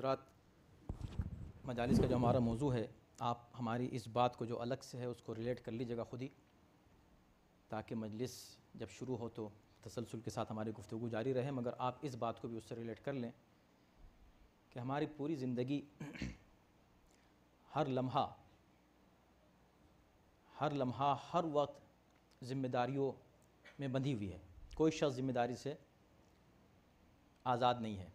हजरत मजालस का जो हमारा मौजू है आप हमारी इस बात को जो अलग से है उसको रिलेट कर लीजिएगा खुद ही ताकि मजलिस जब शुरू हो तो तसलसल के साथ हमारी गुफ्तु जारी रहे मगर आप इस बात को भी उससे रिलेट कर लें कि हमारी पूरी ज़िंदगी हर लम्हा हर लम्हा हर वक्त ज़िम्मेदारियों में बंधी हुई है कोई शख्स ज़िम्मेदारी से आज़ाद नहीं है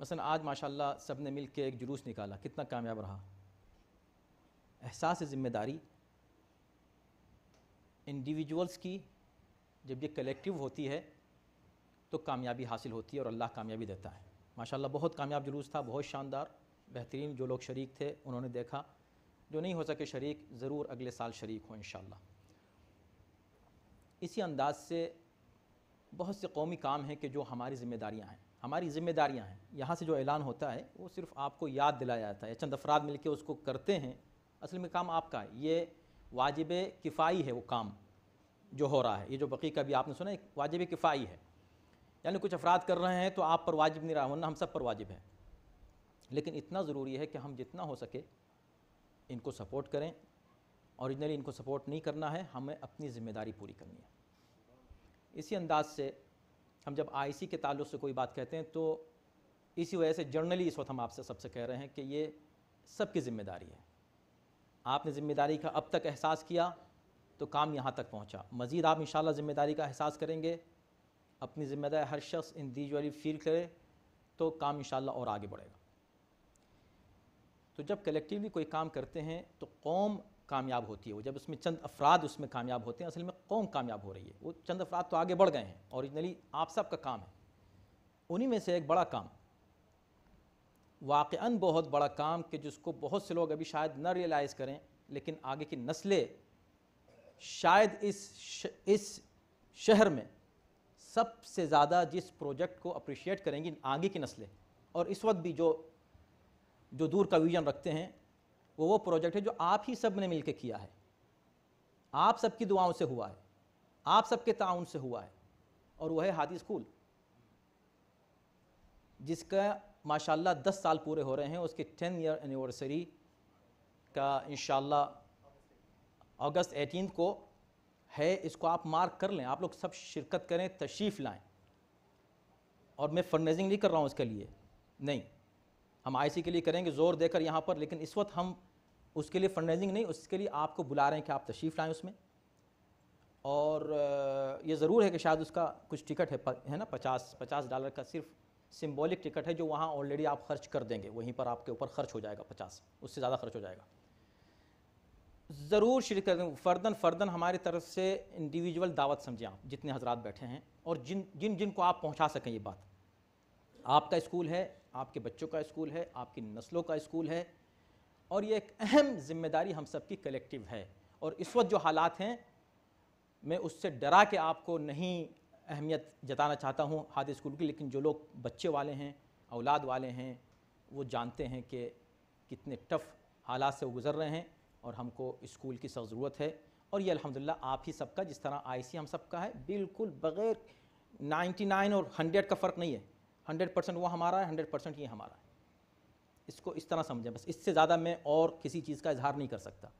मसलन आज माशाल्लाह सब ने मिल के एक जुलूस निकाला कितना कामयाब रहा एहसास ज़िम्मेदारी इंडिविजुअल्स की जब ये कलेक्टिव होती है तो कामयाबी हासिल होती है और अल्लाह कामयाबी देता है माशाल्लाह बहुत कामयाब जुलूस था बहुत शानदार बेहतरीन जो लोग शरीक थे उन्होंने देखा जो नहीं हो सके शरीक ज़रूर अगले साल शरीक हों इन इसी अंदाज से बहुत से कौमी काम हैं कि जो हमारी ज़िम्मेदारियाँ हैं हमारी जिम्मेदारियाँ हैं यहाँ से जो ऐलान होता है वो सिर्फ आपको याद दिलाया जाता है चंद अफराद मिलकर उसको करते हैं असल में काम आपका है ये वाजिब किफ़ाई है वो काम जो हो रहा है ये जो बकी का भी आपने सुना एक वाजिब किफ़ाई है यानी कुछ अफराद कर रहे हैं तो आप पर वाजिब नहीं रहा वरना हम सब पर वाजिब है लेकिन इतना ज़रूरी है कि हम जितना हो सके इनको सपोर्ट करें औरिजिनली इनको सपोर्ट नहीं करना है हमें अपनी ज़िम्मेदारी पूरी करनी है इसी अंदाज से हम जब आईसी के ताल्लुक से कोई बात कहते हैं तो इसी वजह से जर्नली इस वक्त हम आपसे सबसे कह रहे हैं कि ये सबकी ज़िम्मेदारी है आपने ज़िम्मेदारी का अब तक एहसास किया तो काम यहाँ तक पहुँचा मज़ीद आप इन ज़िम्मेदारी का एहसास करेंगे अपनी ज़िम्मेदारी हर शख्स इंडिविजुअली फील करे तो काम इन और आगे बढ़ेगा तो जब कलेक्टिवली कोई काम करते हैं तो कौम कामयाब होती है वो जब उसमें चंद अफराद उसमें कामयाब होते हैं असल में कौम कामयाब हो रही है वो चंद अफराद तो आगे बढ़ गए हैं औरिजनली आप सब का काम है उन्हीं में से एक बड़ा काम वाक़न बहुत बड़ा काम कि जिसको बहुत से लोग अभी शायद न रियलाइज़ करें लेकिन आगे की नस्लें शायद इस श, इस शहर में सबसे ज़्यादा जिस प्रोजेक्ट को अप्रिशिएट करेंगी आगे की नस्लें और इस वक्त भी जो जो दूर का विजन रखते हैं वो वो प्रोजेक्ट है जो आप ही सब ने मिल किया है आप सबकी दुआओं से हुआ है आप सबके ताउन से हुआ है और वह है हादी स्कूल जिसका माशाल्लाह दस साल पूरे हो रहे हैं उसके टेन ईयर एनिवर्सरी का इन अगस्त एटीन को है इसको आप मार्क कर लें आप लोग सब शिरकत करें तशरीफ़ लाएं और मैं फंडरेजिंग नहीं कर रहा हूँ इसके लिए नहीं हम आईसी के लिए करेंगे ज़ोर देकर यहाँ पर लेकिन इस वक्त हम उसके लिए फंड नहीं उसके लिए आपको बुला रहे हैं कि आप तशरीफ़ लाएँ उसमें और ये ज़रूर है कि शायद उसका कुछ टिकट है है ना पचास पचास डॉलर का सिर्फ सिम्बॉलिक टिकट है जो वहाँ ऑलरेडी आप खर्च कर देंगे वहीं पर आपके ऊपर खर्च हो जाएगा पचास उससे ज़्यादा खर्च हो जाएगा ज़रूर शिरकत करें फ़र्दन फ़र्दन हमारी तरफ से इंडिविजुअल दावत समझें आप जितने हजरात बैठे हैं और जिन जिन जिन को आप पहुँचा सकें ये बात आपका स्कूल है आपके बच्चों का स्कूल है आपकी नस्लों का स्कूल है और ये एक अहम जिम्मेदारी हम सब की कलेक्टिव है और इस वक्त जो हालात हैं मैं उससे डरा के आपको नहीं अहमियत जताना चाहता हूँ हाथ स्कूल की लेकिन जो लोग बच्चे वाले हैं औलाद वाले हैं वो जानते हैं कि कितने टफ़ हालात से गुज़र रहे हैं और हमको स्कूल की सब ज़रूरत है और ये अलहमदिल्ला आप ही सबका जिस तरह आईसी हम सबका है बिल्कुल बग़ैर 99 और 100 का फ़र्क नहीं है 100 परसेंट वो हमारा है 100 परसेंट ये हमारा है इसको इस तरह समझें बस इससे ज़्यादा मैं और किसी चीज़ का इजहार नहीं कर सकता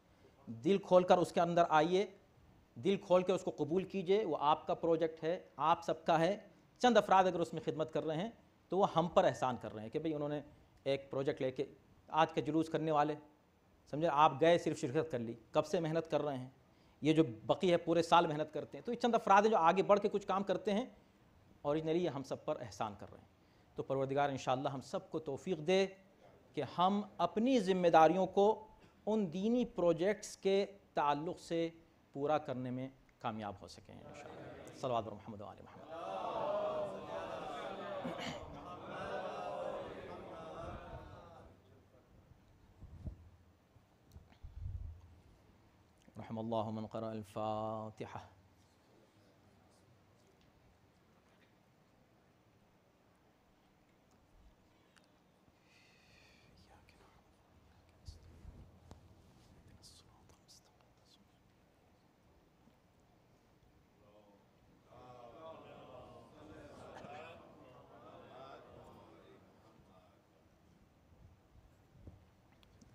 दिल खोल कर उसके अंदर आइए दिल खोल के उसको कबूल कीजिए वो आपका प्रोजेक्ट है आप सबका है चंद अफराद अगर उसमें खिदमत कर रहे हैं तो वो हम पर एहसान कर रहे हैं कि भाई उन्होंने एक प्रोजेक्ट लेके आज के जुलूस करने वाले समझे आप गए सिर्फ शिरकत कर ली कब से मेहनत कर रहे हैं ये जो बकी है पूरे साल मेहनत करते हैं तो ये चंद अफराद जो आगे बढ़ के कुछ काम करते हैं इन ये हम सब पर एहसान कर रहे हैं तो परवरदिगार इन हम सबको तोफ़ी दे कि हम अपनी ज़िम्मेदारियों को उन दीनी प्रोजेक्ट्स के ताल्लुक से पूरा करने में कामयाब हो सकें इन शलवा महमद महमद رحم الله من قرأ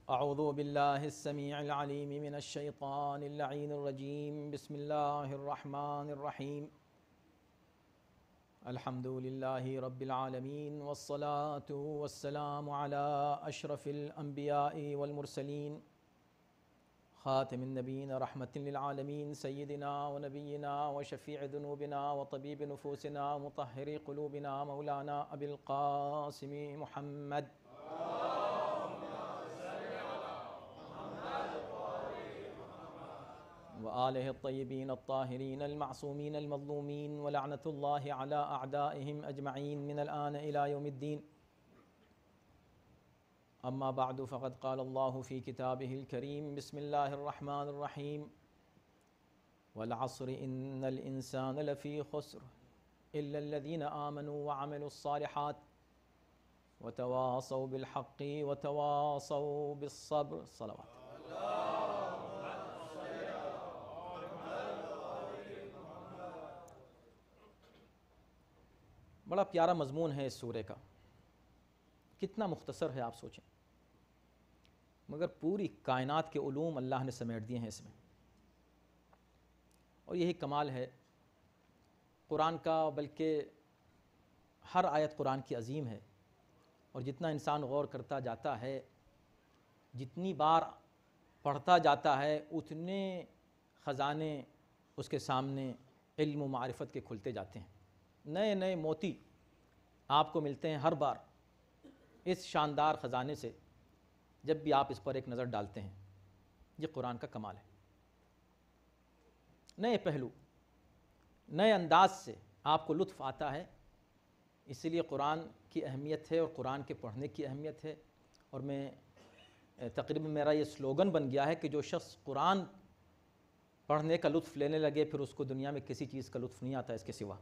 أعوذ بالله السميع العليم من الشيطان اللعين الرجيم بسم الله الرحمن الرحيم الحمد لله رب العالمين والصلاة والسلام على أشرف الأنبياء والمرسلين خاتم النبيين رحمة للعالمين سيدنا ونبينا وشفيع ذنوبنا وطبيب نفوسنا مطهر قلوبنا مولانا أبي القاسم محمد وآله الطيبين الطاهرين المعصومين المظلومين ولعنة الله على أعدائهم أجمعين من الآن إلى يوم الدين أما بعد فقد قال الله في كتابه الكريم بسم الله الرحمن الرحيم والعصر إن الإنسان لفي خسر إلا الذين آمنوا وعملوا الصالحات وتواصوا بالحق وتواصوا بالصبر صلوات बड़ा प्यारा मजमून है इस सूर्य का कितना मुख्तसर है आप सोचें मगर पूरी कायनात के ओलूम अल्लाह ने समेट दिए हैं इसमें और यही कमाल है कुरान का बल्कि हर आयत कुरान की अजीम है और जितना इंसान गौर करता जाता है जितनी बार पढ़ता जाता है उतने ख़जाने उसके सामने इल्म मारफत के खुलते जाते हैं नए नए मोती आपको मिलते हैं हर बार इस शानदार ख़जाने से जब भी आप इस पर एक नज़र डालते हैं ये कुरान का कमाल है नए पहलू नए अंदाज से आपको लुत्फ़ आता है इसीलिए कुरान की अहमियत है और कुरान के पढ़ने की अहमियत है और मैं तकरीबन मेरा ये स्लोगन बन गया है कि जो शख्स कुरान पढ़ने का लुत्फ़ लेने लगे फिर उसको दुनिया में किसी चीज़ का लुत्फ़ नहीं आता इसके सिवा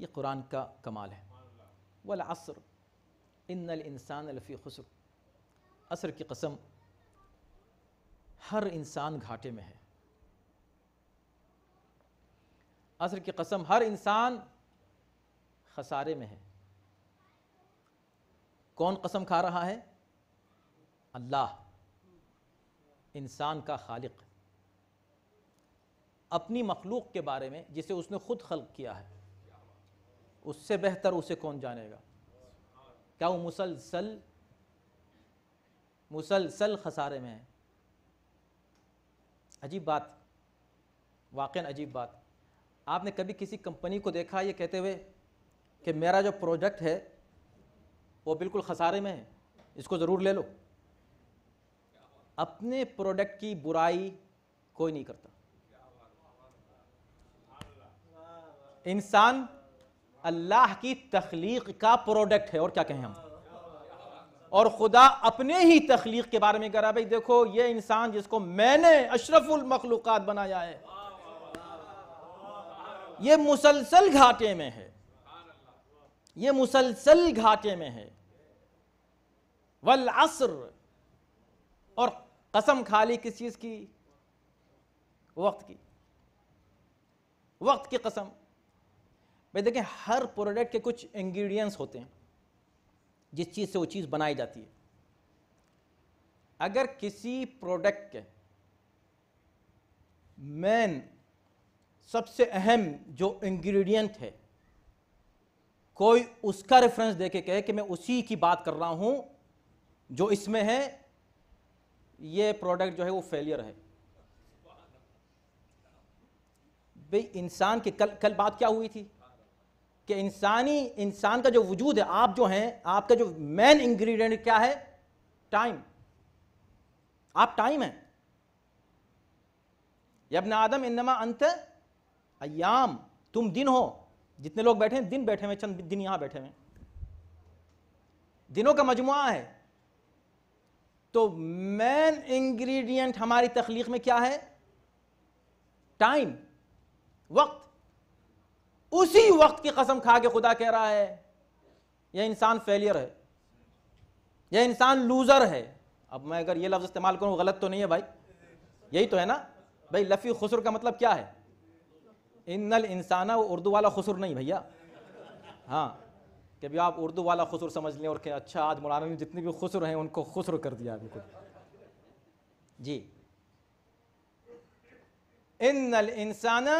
ये कुरान का कमाल है वल असर इन इंसान अलफ़ी खसर असर की कसम हर इंसान घाटे में है असर की कसम हर इंसान खसारे में है कौन कसम खा रहा है अल्लाह इंसान का खालिक अपनी मखलूक के बारे में जिसे उसने खुद खल्क किया है उससे बेहतर उसे कौन जानेगा क्या वो मुसलसल मुसलसल खसारे में है अजीब बात वाक़ अजीब बात आपने कभी किसी कंपनी को देखा ये कहते हुए कि मेरा जो प्रोडक्ट है वो बिल्कुल खसारे में है इसको ज़रूर ले लो अपने प्रोडक्ट की बुराई कोई नहीं करता इंसान अल्लाह की तख्लीक का प्रोडक्ट है और क्या कहें हम और खुदा अपने ही तख्लीक के बारे में करा भाई देखो ये इंसान जिसको मैंने अशरफुल मखलूक़ात बनाया है ये मुसलसल घाटे में है ये मुसलसल घाटे में है वल असर और कसम खाली किस चीज़ की वक्त की वक्त की कसम भाई देखें हर प्रोडक्ट के कुछ इंग्रेडिएंट्स होते हैं जिस चीज़ से वो चीज़ बनाई जाती है अगर किसी प्रोडक्ट के मेन सबसे अहम जो इंग्रेडिएंट है कोई उसका रेफरेंस दे के कहे कि मैं उसी की बात कर रहा हूँ जो इसमें है ये प्रोडक्ट जो है वो फेलियर है भाई इंसान की कल कल बात क्या हुई थी कि इंसानी इंसान का जो वजूद है आप जो हैं आपका जो मेन इंग्रेडिएंट क्या है टाइम आप टाइम हैं यबन आदम इनमा अंत अयाम तुम दिन हो जितने लोग बैठे हैं दिन बैठे हुए चंद दिन यहां बैठे हुए दिनों का मजमु है तो मेन इंग्रेडिएंट हमारी तखलीक में क्या है टाइम वक्त उसी वक्त की कसम खा के खुदा कह रहा है यह इंसान फेलियर है यह इंसान लूज़र है अब मैं अगर यह लफ्ज़ इस्तेमाल करूं गलत तो नहीं है भाई यही तो है ना भाई लफ़ी खुसर का मतलब क्या है इन्नल इंसाना वो उर्दू वाला खुसर नहीं भैया हाँ कि आप उर्दू वाला खुसर समझ लें और अच्छा आज मौलाना ने जितने भी खुसर हैं उनको खुसर कर दिया बिल्कुल जी इन्नल इंसाना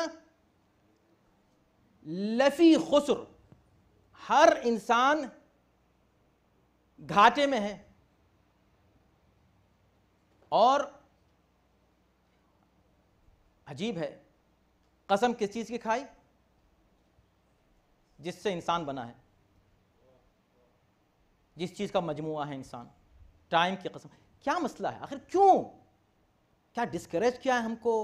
लफी खुसर हर इंसान घाटे में है और अजीब है कसम किस चीज़ की खाई जिससे इंसान बना है जिस चीज़ का मजमु है इंसान टाइम की कसम क्या मसला है आखिर क्यों क्या डिस्करेज किया है हमको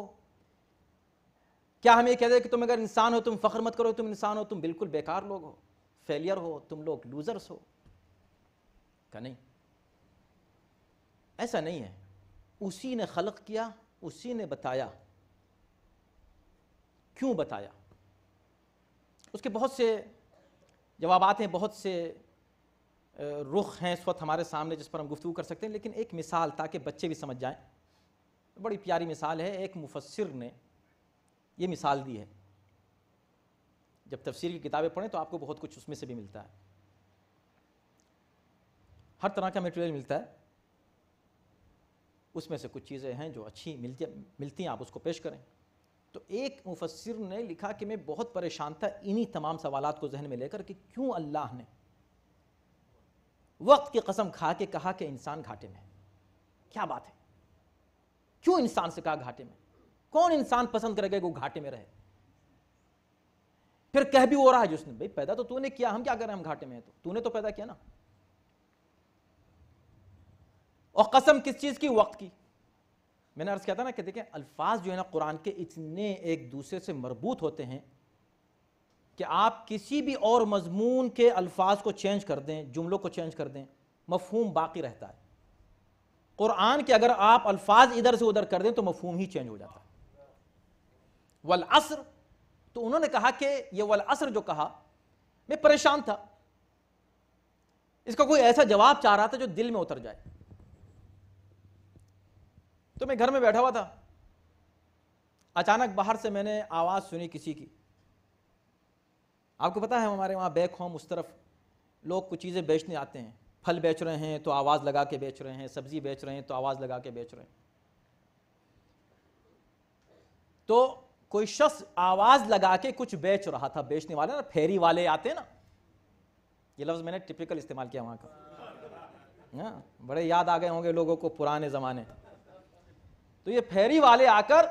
क्या हम ये कहते हैं कि तुम अगर इंसान हो तुम फ़ख्र मत करो तुम इंसान हो तुम बिल्कुल बेकार लोग हो फेलियर हो तुम लोग लूज़र्स हो का नहीं ऐसा नहीं है उसी ने खलक किया उसी ने बताया क्यों बताया उसके बहुत से जवाब हैं बहुत से रुख हैं इस वक्त हमारे सामने जिस पर हम गुफ्तु कर सकते हैं लेकिन एक मिसाल ताकि बच्चे भी समझ जाएं बड़ी प्यारी मिसाल है एक मुफसर ने ये मिसाल दी है जब तफसीर की किताबें पढ़ें तो आपको बहुत कुछ उसमें से भी मिलता है हर तरह का मटेरियल मिलता है उसमें से कुछ चीज़ें हैं जो अच्छी मिलती मिलती हैं आप उसको पेश करें तो एक मुफसर ने लिखा कि मैं बहुत परेशान था इन्हीं तमाम सवालात को जहन में लेकर कि क्यों अल्लाह ने वक्त की कसम खा के कहा कि इंसान घाटे में है क्या बात है क्यों इंसान से कहा घाटे में कौन इंसान पसंद करेगा वो घाटे में रहे फिर कह भी हो रहा है जिसने भाई पैदा तो तूने किया हम क्या कर रहे हैं हम घाटे में है तो तूने तो पैदा किया ना और कसम किस चीज की वक्त की मैंने अर्ज किया था ना कि देखें अल्फाज जो है ना कुरान के इतने एक दूसरे से मरबूत होते हैं कि आप किसी भी और मजमून के अल्फाज को चेंज कर दें जुमलों को चेंज कर दें मफहूम बाकी रहता है कुरान के अगर आप अल्फाज इधर से उधर कर दें तो मफहूम ही चेंज हो जाता है वल असर तो उन्होंने कहा कि ये वल असर जो कहा मैं परेशान था इसका कोई ऐसा जवाब चाह रहा था जो दिल में उतर जाए तो मैं घर में बैठा हुआ था अचानक बाहर से मैंने आवाज़ सुनी किसी की आपको पता है हमारे वहां बैक होम उस तरफ लोग कुछ चीज़ें बेचने आते हैं फल बेच रहे हैं तो आवाज़ लगा के बेच रहे हैं सब्ज़ी बेच रहे हैं तो आवाज़ लगा के बेच रहे हैं तो कोई शख्स आवाज लगा के कुछ बेच रहा था बेचने वाले ना फेरी वाले आते ना ये लफ्ज मैंने टिपिकल इस्तेमाल किया वहां का ना हाँ, बड़े याद आ गए होंगे लोगों को पुराने जमाने तो ये फेरी वाले आकर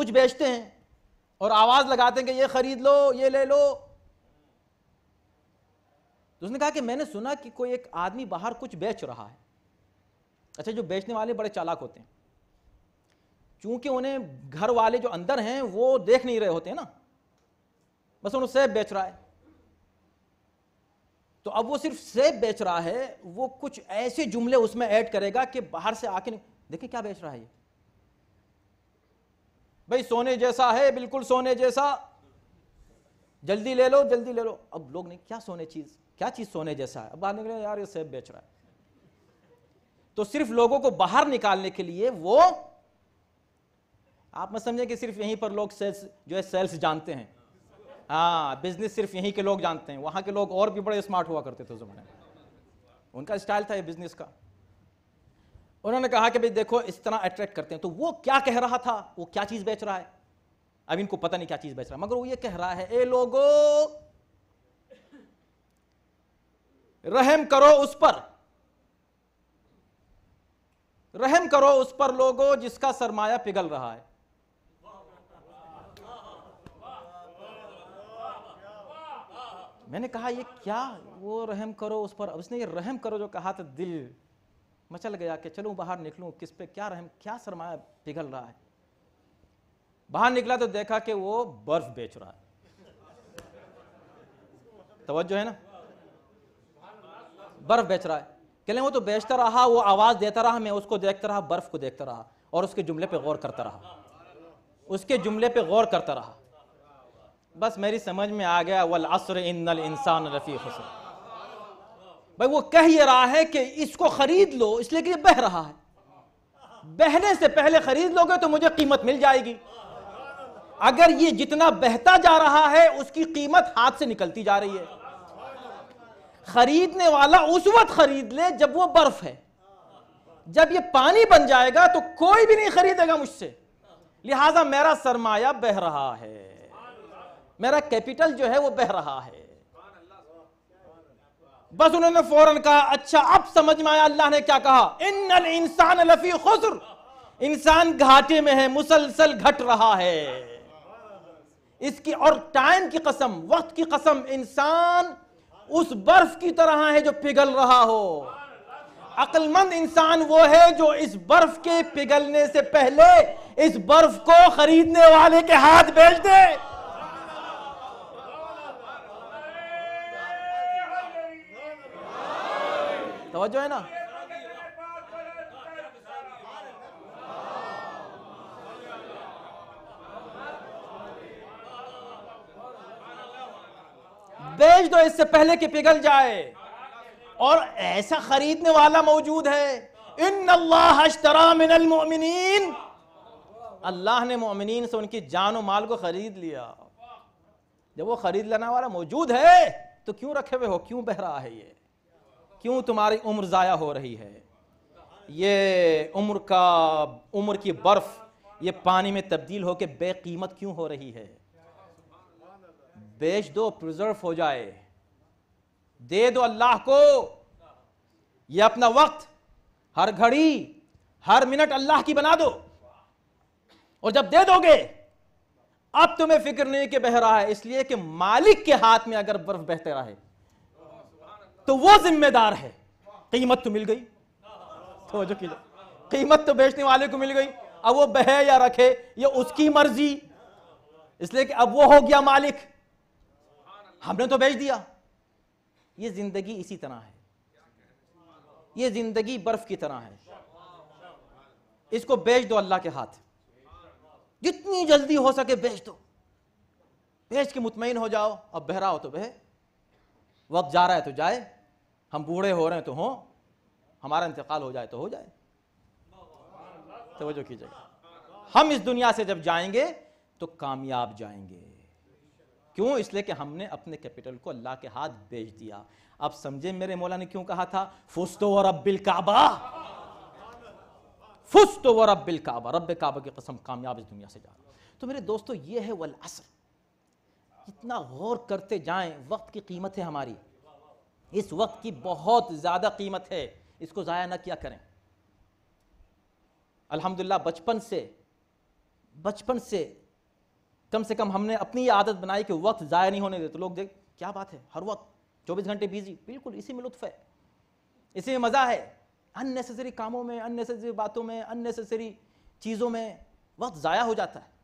कुछ बेचते हैं और आवाज लगाते हैं कि ये खरीद लो ये ले लो तो उसने कहा कि मैंने सुना कि कोई एक आदमी बाहर कुछ बेच रहा है अच्छा जो बेचने वाले बड़े चालाक होते हैं चूंकि उन्हें घर वाले जो अंदर हैं वो देख नहीं रहे होते ना बस उन्हें सेब बेच रहा है तो अब वो सिर्फ सेब बेच रहा है वो कुछ ऐसे जुमले उसमें ऐड करेगा कि बाहर से आके देखिए क्या बेच रहा है ये भाई सोने जैसा है बिल्कुल सोने जैसा जल्दी ले लो जल्दी ले लो अब लोग नहीं क्या सोने चीज क्या चीज सोने जैसा है अब बाहर निकले यार ये सेब बेच रहा है तो सिर्फ लोगों को बाहर निकालने के लिए वो आप मत समझें कि सिर्फ यहीं पर लोग सेल्स जो है सेल्स जानते हैं हाँ बिजनेस सिर्फ यहीं के लोग जानते हैं वहाँ के लोग और भी बड़े स्मार्ट हुआ करते थे उस जमाने में उनका स्टाइल था ये बिजनेस का उन्होंने कहा कि भाई देखो इस तरह अट्रैक्ट करते हैं तो वो क्या कह रहा था वो क्या चीज़ बेच रहा है अब इनको पता नहीं क्या चीज़ बेच रहा है मगर वो ये कह रहा है ए लोगो रहम करो उस पर रहम करो उस पर लोगो जिसका सरमाया पिघल रहा है मैंने कहा ये क्या वो रहम करो उस पर अब उसने ये रहम करो जो कहा था दिल मचल गया कि चलो बाहर निकलूँ किस पे क्या रहम क्या सरमाया पिघल रहा है बाहर निकला तो देखा कि वो बर्फ बेच रहा है तवज्जो है ना बर्फ बेच रहा है कहले वो तो बेचता रहा वो आवाज़ देता रहा मैं उसको देखता रहा बर्फ को देखता रहा और उसके जुमले पे गौर करता रहा उसके जुमले पे गौर करता रहा बस मेरी समझ में आ गया वल असर इन्नल इंसान रफ़ी खसर भाई वो कह ये रहा है कि इसको ख़रीद लो इसलिए कि बह रहा है बहने से पहले ख़रीद लोगे तो मुझे कीमत मिल जाएगी अगर ये जितना बहता जा रहा है उसकी कीमत हाथ से निकलती जा रही है खरीदने वाला उस वक्त खरीद ले जब वो बर्फ है जब ये पानी बन जाएगा तो कोई भी नहीं खरीदेगा मुझसे लिहाजा मेरा सरमाया बह रहा है मेरा कैपिटल जो है वो बह रहा है बस उन्होंने फौरन कहा अच्छा अब समझ में आया अल्लाह ने क्या कहा इन इंसान लफी खुसर इंसान घाटे में है मुसलसल घट रहा है इसकी और टाइम की कसम वक्त की कसम इंसान उस बर्फ की तरह है जो पिघल रहा हो अक्लमंद इंसान वो है जो इस बर्फ के पिघलने से पहले इस बर्फ को खरीदने वाले के हाथ बेच दे तोज्जो है ना बेच दो इससे पहले कि पिघल जाए और ऐसा खरीदने वाला मौजूद है इन अल्लाह अश्तरा मिनल अल्लाह ने मोमिन से उनकी जान और माल को खरीद लिया जब वो खरीद लेना वाला मौजूद है तो क्यों रखे हुए हो क्यों बह रहा है ये क्यों तुम्हारी उम्र ज़ाया हो रही है ये उम्र का उम्र की बर्फ़ ये पानी में तब्दील होकर बेकीमत क्यों हो रही है बेच दो प्रिजर्व हो जाए दे दो अल्लाह को ये अपना वक्त हर घड़ी हर मिनट अल्लाह की बना दो और जब दे दोगे अब तुम्हें फिक्र नहीं कि बह रहा है इसलिए कि मालिक के हाथ में अगर बर्फ बहते रहे तो वो जिम्मेदार है कीमत तो मिल गई तो जो की कीमत तो बेचने वाले को मिल गई अब वो बहे या रखे ये उसकी मर्जी इसलिए कि अब वो हो गया मालिक हमने तो बेच दिया ये जिंदगी इसी तरह है ये जिंदगी बर्फ की तरह है इसको बेच दो अल्लाह के हाथ जितनी जल्दी हो सके बेच दो बेच के मुतमिन हो जाओ अब बहरा हो तो बहे वक्त जा रहा है तो जाए हम बूढ़े हो रहे हैं तो हों हमारा इंतकाल हो जाए तो हो जाए तोज्जो कीजिएगा हम इस दुनिया से जब जाएंगे तो कामयाब जाएंगे क्यों इसलिए कि हमने अपने कैपिटल को अल्लाह के हाथ बेच दिया अब समझे मेरे मौला ने क्यों कहा था फुस्तो और अब्बिल काबा फुस्तो और अब्बिल काबा रब काबा की कसम कामयाब इस दुनिया से जा रहा तो मेरे दोस्तों ये है वल असर इतना गौर करते जाएं वक्त की कीमत है हमारी इस वक्त की बहुत ज़्यादा कीमत है इसको ज़ाया ना किया करें अल्हम्दुलिल्लाह बचपन से बचपन से कम से कम हमने अपनी आदत बनाई कि वक्त ज़ाया नहीं होने देते तो लोग देख क्या बात है हर वक्त चौबीस घंटे बिजी बिल्कुल इसी में लुत्फ है इसी में मज़ा है अननेसेसरी कामों में अननेसेसरी बातों में अननेसेसरी चीज़ों में वक्त ज़ाया हो जाता है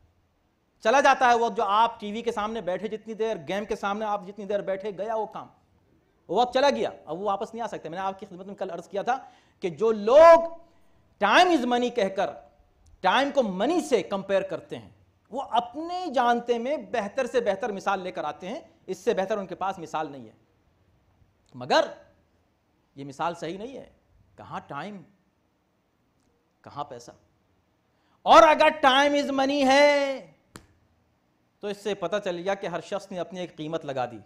चला जाता है वक्त जो आप टीवी के सामने बैठे जितनी देर गेम के सामने आप जितनी देर बैठे गया वो काम वो अब चला गया अब वो वापस नहीं आ सकते मैंने आपकी खिदमत में कल अर्ज किया था कि जो लोग टाइम इज मनी कहकर टाइम को मनी से कंपेयर करते हैं वो अपने जानते में बेहतर से बेहतर मिसाल लेकर आते हैं इससे बेहतर उनके पास मिसाल नहीं है मगर ये मिसाल सही नहीं है कहां टाइम कहां पैसा और अगर टाइम इज मनी है तो इससे पता चल गया कि हर शख्स ने अपनी एक कीमत लगा दी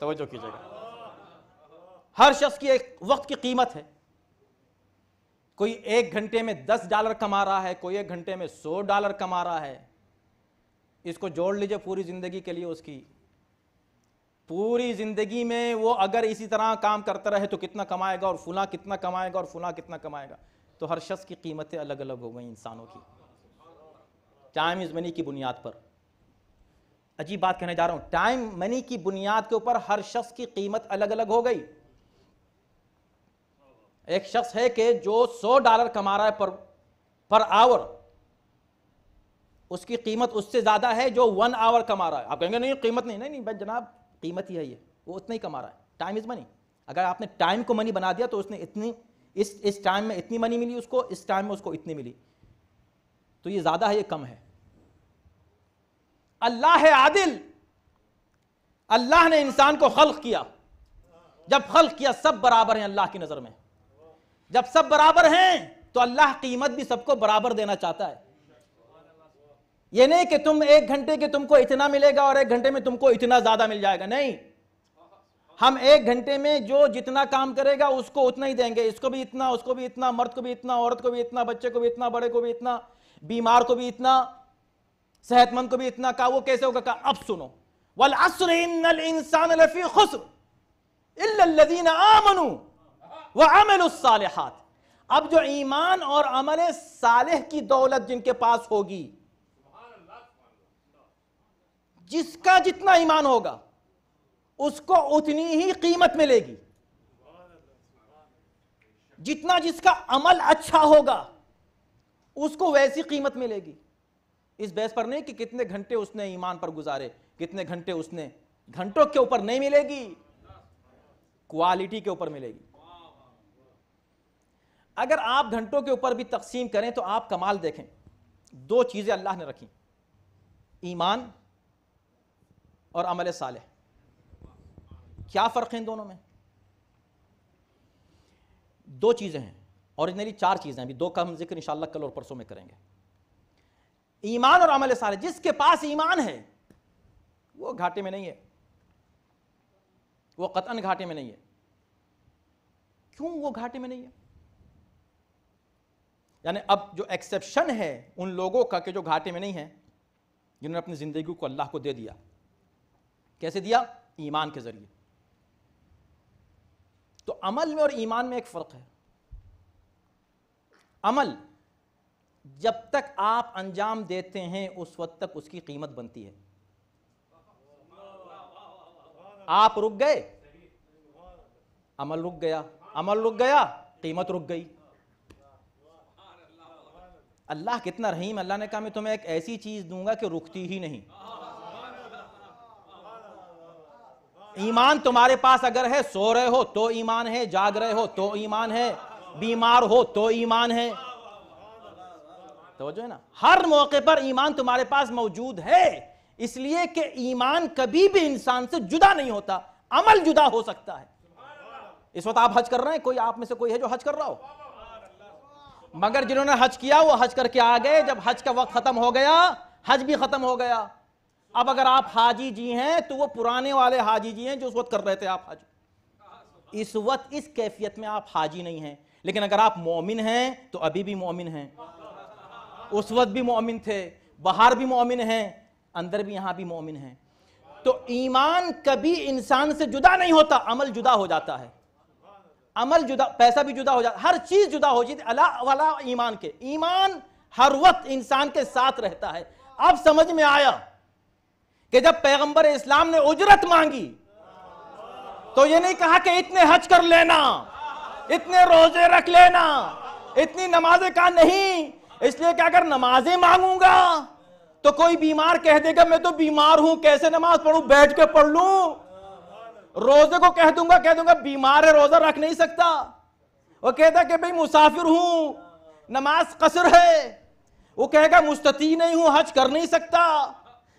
तवज्जो कीजिएगा हर शख्स की एक वक्त की कीमत है कोई एक घंटे में दस डॉलर कमा रहा है कोई एक घंटे में सौ डॉलर कमा रहा है इसको जोड़ लीजिए पूरी ज़िंदगी के लिए उसकी पूरी ज़िंदगी में वो अगर इसी तरह काम करता रहे तो कितना कमाएगा और फुला कितना कमाएगा और फुला कितना कमाएगा तो हर शख्स की कीमतें अलग अलग हो गई इंसानों की टाइम इज़ मनी की बुनियाद पर अजीब बात कहने जा रहा हूं टाइम मनी की बुनियाद के ऊपर हर शख्स की कीमत अलग अलग हो गई एक शख्स है कि जो सौ डॉलर कमा रहा है पर पर आवर उसकी कीमत उससे ज़्यादा है जो वन आवर कमा रहा है आप कहेंगे नहीं कीमत नहीं नहीं नहीं भाई जनाब कीमत ही है ये वो उतना ही कमा रहा है टाइम इज़ मनी अगर आपने टाइम को मनी बना दिया तो उसने इतनी इस इस टाइम में इतनी मनी मिली उसको इस टाइम में उसको इतनी मिली तो ये ज़्यादा है ये कम है अल्लाह है आदिल अल्लाह ने इंसान को खल्क किया जब खल्क किया सब बराबर हैं अल्लाह की नज़र में जब सब बराबर हैं तो अल्लाह कीमत भी सबको बराबर देना चाहता है ये नहीं कि तुम एक घंटे के तुमको इतना मिलेगा और एक घंटे में तुमको इतना ज्यादा मिल जाएगा नहीं हम एक घंटे में जो जितना काम करेगा उसको उतना ही देंगे इसको भी इतना उसको भी इतना मर्द को भी इतना औरत को भी इतना बच्चे को भी इतना बड़े को भी इतना बीमार को भी इतना सेहतमंद को भी इतना कहा वो कैसे होगा कहा अब सुनो वल असर इंसान लफी खुसर इल्लल्लज़ीना आमनू वह अमल उस साल अब जो ईमान और अमल सालेह की दौलत जिनके पास होगी जिसका जितना ईमान होगा उसको उतनी ही कीमत मिलेगी जितना जिसका अमल अच्छा होगा उसको वैसी कीमत मिलेगी इस बहस पर नहीं कि कितने घंटे उसने ईमान पर गुजारे कितने घंटे उसने घंटों के ऊपर नहीं मिलेगी क्वालिटी के ऊपर मिलेगी अगर आप घंटों के ऊपर भी तकसीम करें तो आप कमाल देखें दो चीज़ें अल्लाह ने रखी ईमान और अमल साल क्या फ़र्क है इन दोनों में दो चीज़ें हैं औरिजिनली चार चीज़ें अभी दो का हम जिक्र इंशाल्लाह कल और परसों में करेंगे ईमान और अमल साल जिसके पास ईमान है वो घाटे में नहीं है वो कतन घाटे में नहीं है क्यों वो घाटे में नहीं है यानी अब जो एक्सेप्शन है उन लोगों का कि जो घाटे में नहीं है जिन्होंने अपनी ज़िंदगी को अल्लाह को दे दिया कैसे दिया ईमान के ज़रिए तो अमल में और ईमान में एक फ़र्क है अमल जब तक आप अंजाम देते हैं उस वक्त तक उसकी कीमत बनती है आप रुक गए अमल रुक गया अमल रुक गया कीमत रुक गई अल्लाह कितना रहीम अल्लाह ने कहा मैं तुम्हें एक ऐसी चीज़ दूंगा कि रुकती ही नहीं ईमान तुम्हारे पास अगर है सो रहे हो तो ईमान है जाग रहे हो तो ईमान है बीमार हो तो ईमान है तो जो है ना हर मौके पर ईमान तुम्हारे पास मौजूद है इसलिए कि ईमान कभी भी इंसान से जुदा नहीं होता अमल जुदा हो सकता है इस वक्त आप हज कर रहे हैं कोई आप में से कोई है जो हज कर रहा हो मगर जिन्होंने हज किया वो हज करके आ गए जब हज का वक्त खत्म हो गया हज भी खत्म हो गया अब अगर आप हाजी जी हैं तो वो पुराने वाले हाजी जी हैं जो उस वक्त कर रहे थे आप हज इस वक्त इस कैफियत में आप हाजी नहीं हैं लेकिन अगर आप मोमिन हैं तो अभी भी मोमिन हैं उस वक्त भी मोमिन थे बाहर भी मोमिन हैं अंदर भी यहां भी मोमिन हैं तो ईमान कभी इंसान से जुदा नहीं होता अमल जुदा हो जाता है अमल जुदा पैसा भी जुदा हो जाता हर चीज़ जुदा हो जाती अला वाला ईमान के ईमान हर वक्त इंसान के साथ रहता है अब समझ में आया कि जब पैगंबर इस्लाम ने उजरत मांगी तो ये नहीं कहा कि इतने हज कर लेना इतने रोजे रख लेना इतनी नमाजें का नहीं इसलिए कि अगर नमाजें मांगूंगा तो कोई बीमार कह देगा मैं तो बीमार हूं कैसे नमाज पढ़ू बैठ के पढ़ लू रोजे को कह दूंगा कह दूंगा बीमार है रोजा रख नहीं सकता वो कहता कि भाई मुसाफिर हूं नमाज कसर है वो कहेगा मुस्ती नहीं हूं हज कर नहीं सकता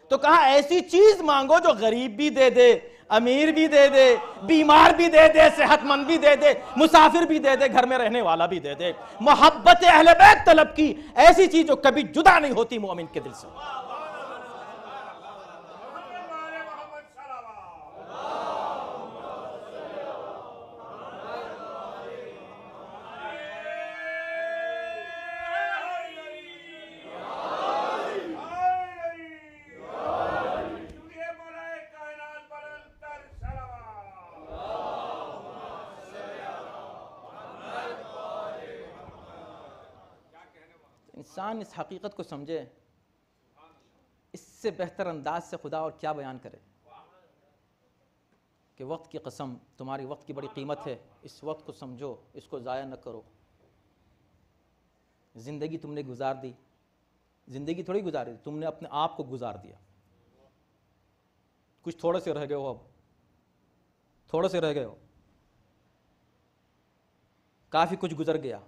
तो कहा ऐसी चीज मांगो जो गरीब भी दे दे अमीर भी दे दे बीमार भी दे दे सेहतमंद भी दे दे मुसाफिर भी दे दे घर में रहने वाला भी दे दे मोहब्बत अहल बैत तलब की ऐसी चीज जो कभी जुदा नहीं होती मोमिन के दिल से इस हकीकत को समझे इससे बेहतर अंदाज से खुदा और क्या बयान करे कि वक्त की कसम तुम्हारी वक्त की बड़ी कीमत है इस वक्त को समझो इसको ज़ाया न करो ज़िंदगी तुमने गुजार दी ज़िंदगी थोड़ी गुजारी तुमने अपने आप को गुजार दिया कुछ थोड़े से रह गए हो अब थोड़े से रह गए हो काफ़ी कुछ गुजर गया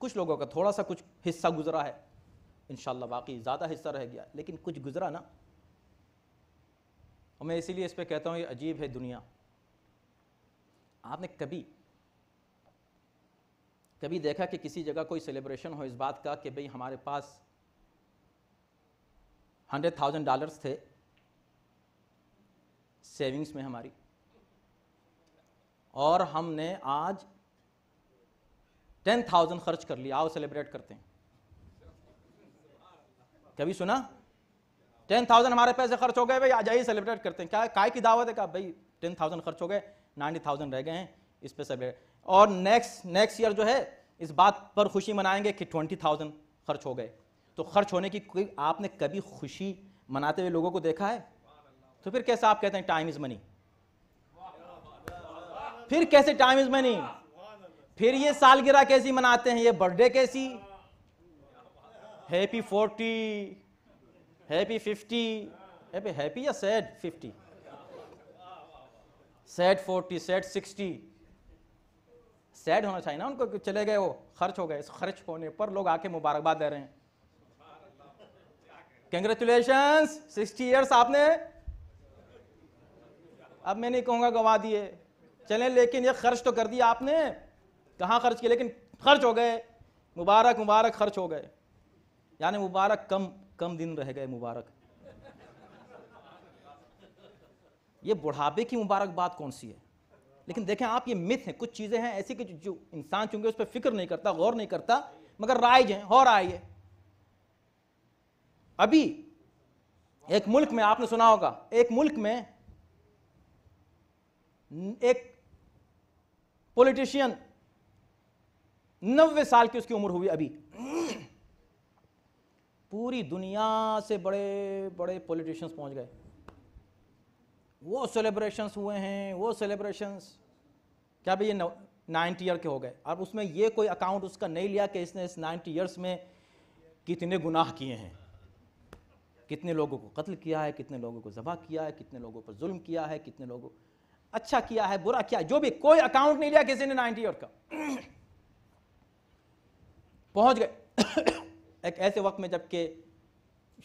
कुछ लोगों का थोड़ा सा कुछ हिस्सा गुजरा है इन बाकी ज़्यादा हिस्सा रह गया लेकिन कुछ गुजरा ना और मैं इसीलिए इस पर कहता हूँ ये अजीब है दुनिया आपने कभी कभी देखा कि किसी जगह कोई सेलिब्रेशन हो इस बात का कि भाई हमारे पास हंड्रेड थाउजेंड डॉलर्स थे सेविंग्स में हमारी और हमने आज टेन थाउजेंड खर्च कर लिया आओ सेलिब्रेट करते हैं कभी सुना टेन थाउजेंड हमारे पैसे खर्च हो गए भाई आ जाइए सेलिब्रेट करते हैं क्या काय की दावत है क्या भाई टेन थाउजेंड खर्च हो गए नाइन्टी थाउजेंड रह गए हैं इस पर सेलिब्रेट और नेक्स्ट नेक्स्ट ईयर जो है इस बात पर खुशी मनाएंगे कि ट्वेंटी थाउजेंड खर्च हो गए तो खर्च होने की कोई आपने कभी खुशी मनाते हुए लोगों को देखा है तो फिर कैसे आप कहते हैं टाइम इज मनी फिर कैसे टाइम इज मनी फिर ये सालगिरह कैसी मनाते हैं ये बर्थडे कैसी happy forty happy fifty happy happy या sad fifty sad forty sad sixty sad होना चाहिए ना उनको चले गए वो खर्च हो गए इस खर्च होने पर लोग आके मुबारकबाद दे रहे हैं कंग्रेचुलेशन सिक्सटी ईयर्स आपने अब मैं नहीं कहूंगा गवा दिए चले लेकिन ये खर्च तो कर दिया आपने कहाँ खर्च किए लेकिन खर्च हो गए मुबारक मुबारक खर्च हो गए यानी मुबारक कम कम दिन रह गए मुबारक ये बुढ़ापे की मुबारक बात कौन सी है लेकिन देखें आप ये मिथ हैं कुछ चीज़ें हैं ऐसी कि जो इंसान चूंकि उस पर फिक्र नहीं करता गौर नहीं करता मगर राइज हैं हो रहा है अभी एक मुल्क में आपने सुना होगा एक मुल्क में एक पॉलिटिशियन नब्बे साल की उसकी उम्र हुई अभी पूरी दुनिया से बड़े बड़े पॉलिटिशियंस पहुंच गए वो सेलिब्रेशंस हुए हैं वो सेलिब्रेशंस क्या भाई ये नाइन्टी ईयर के हो गए अब उसमें ये कोई अकाउंट उसका नहीं लिया कि इसने इस नाइन्टी ईयर्स में कितने गुनाह किए हैं कितने लोगों को कत्ल किया है कितने लोगों को जबा किया है कितने लोगों पर जुल्म किया है कितने लोगों अच्छा किया है बुरा किया है जो भी कोई अकाउंट नहीं लिया किसी ने नाइन्टी ईयर का पहुंच गए एक ऐसे वक्त में जबकि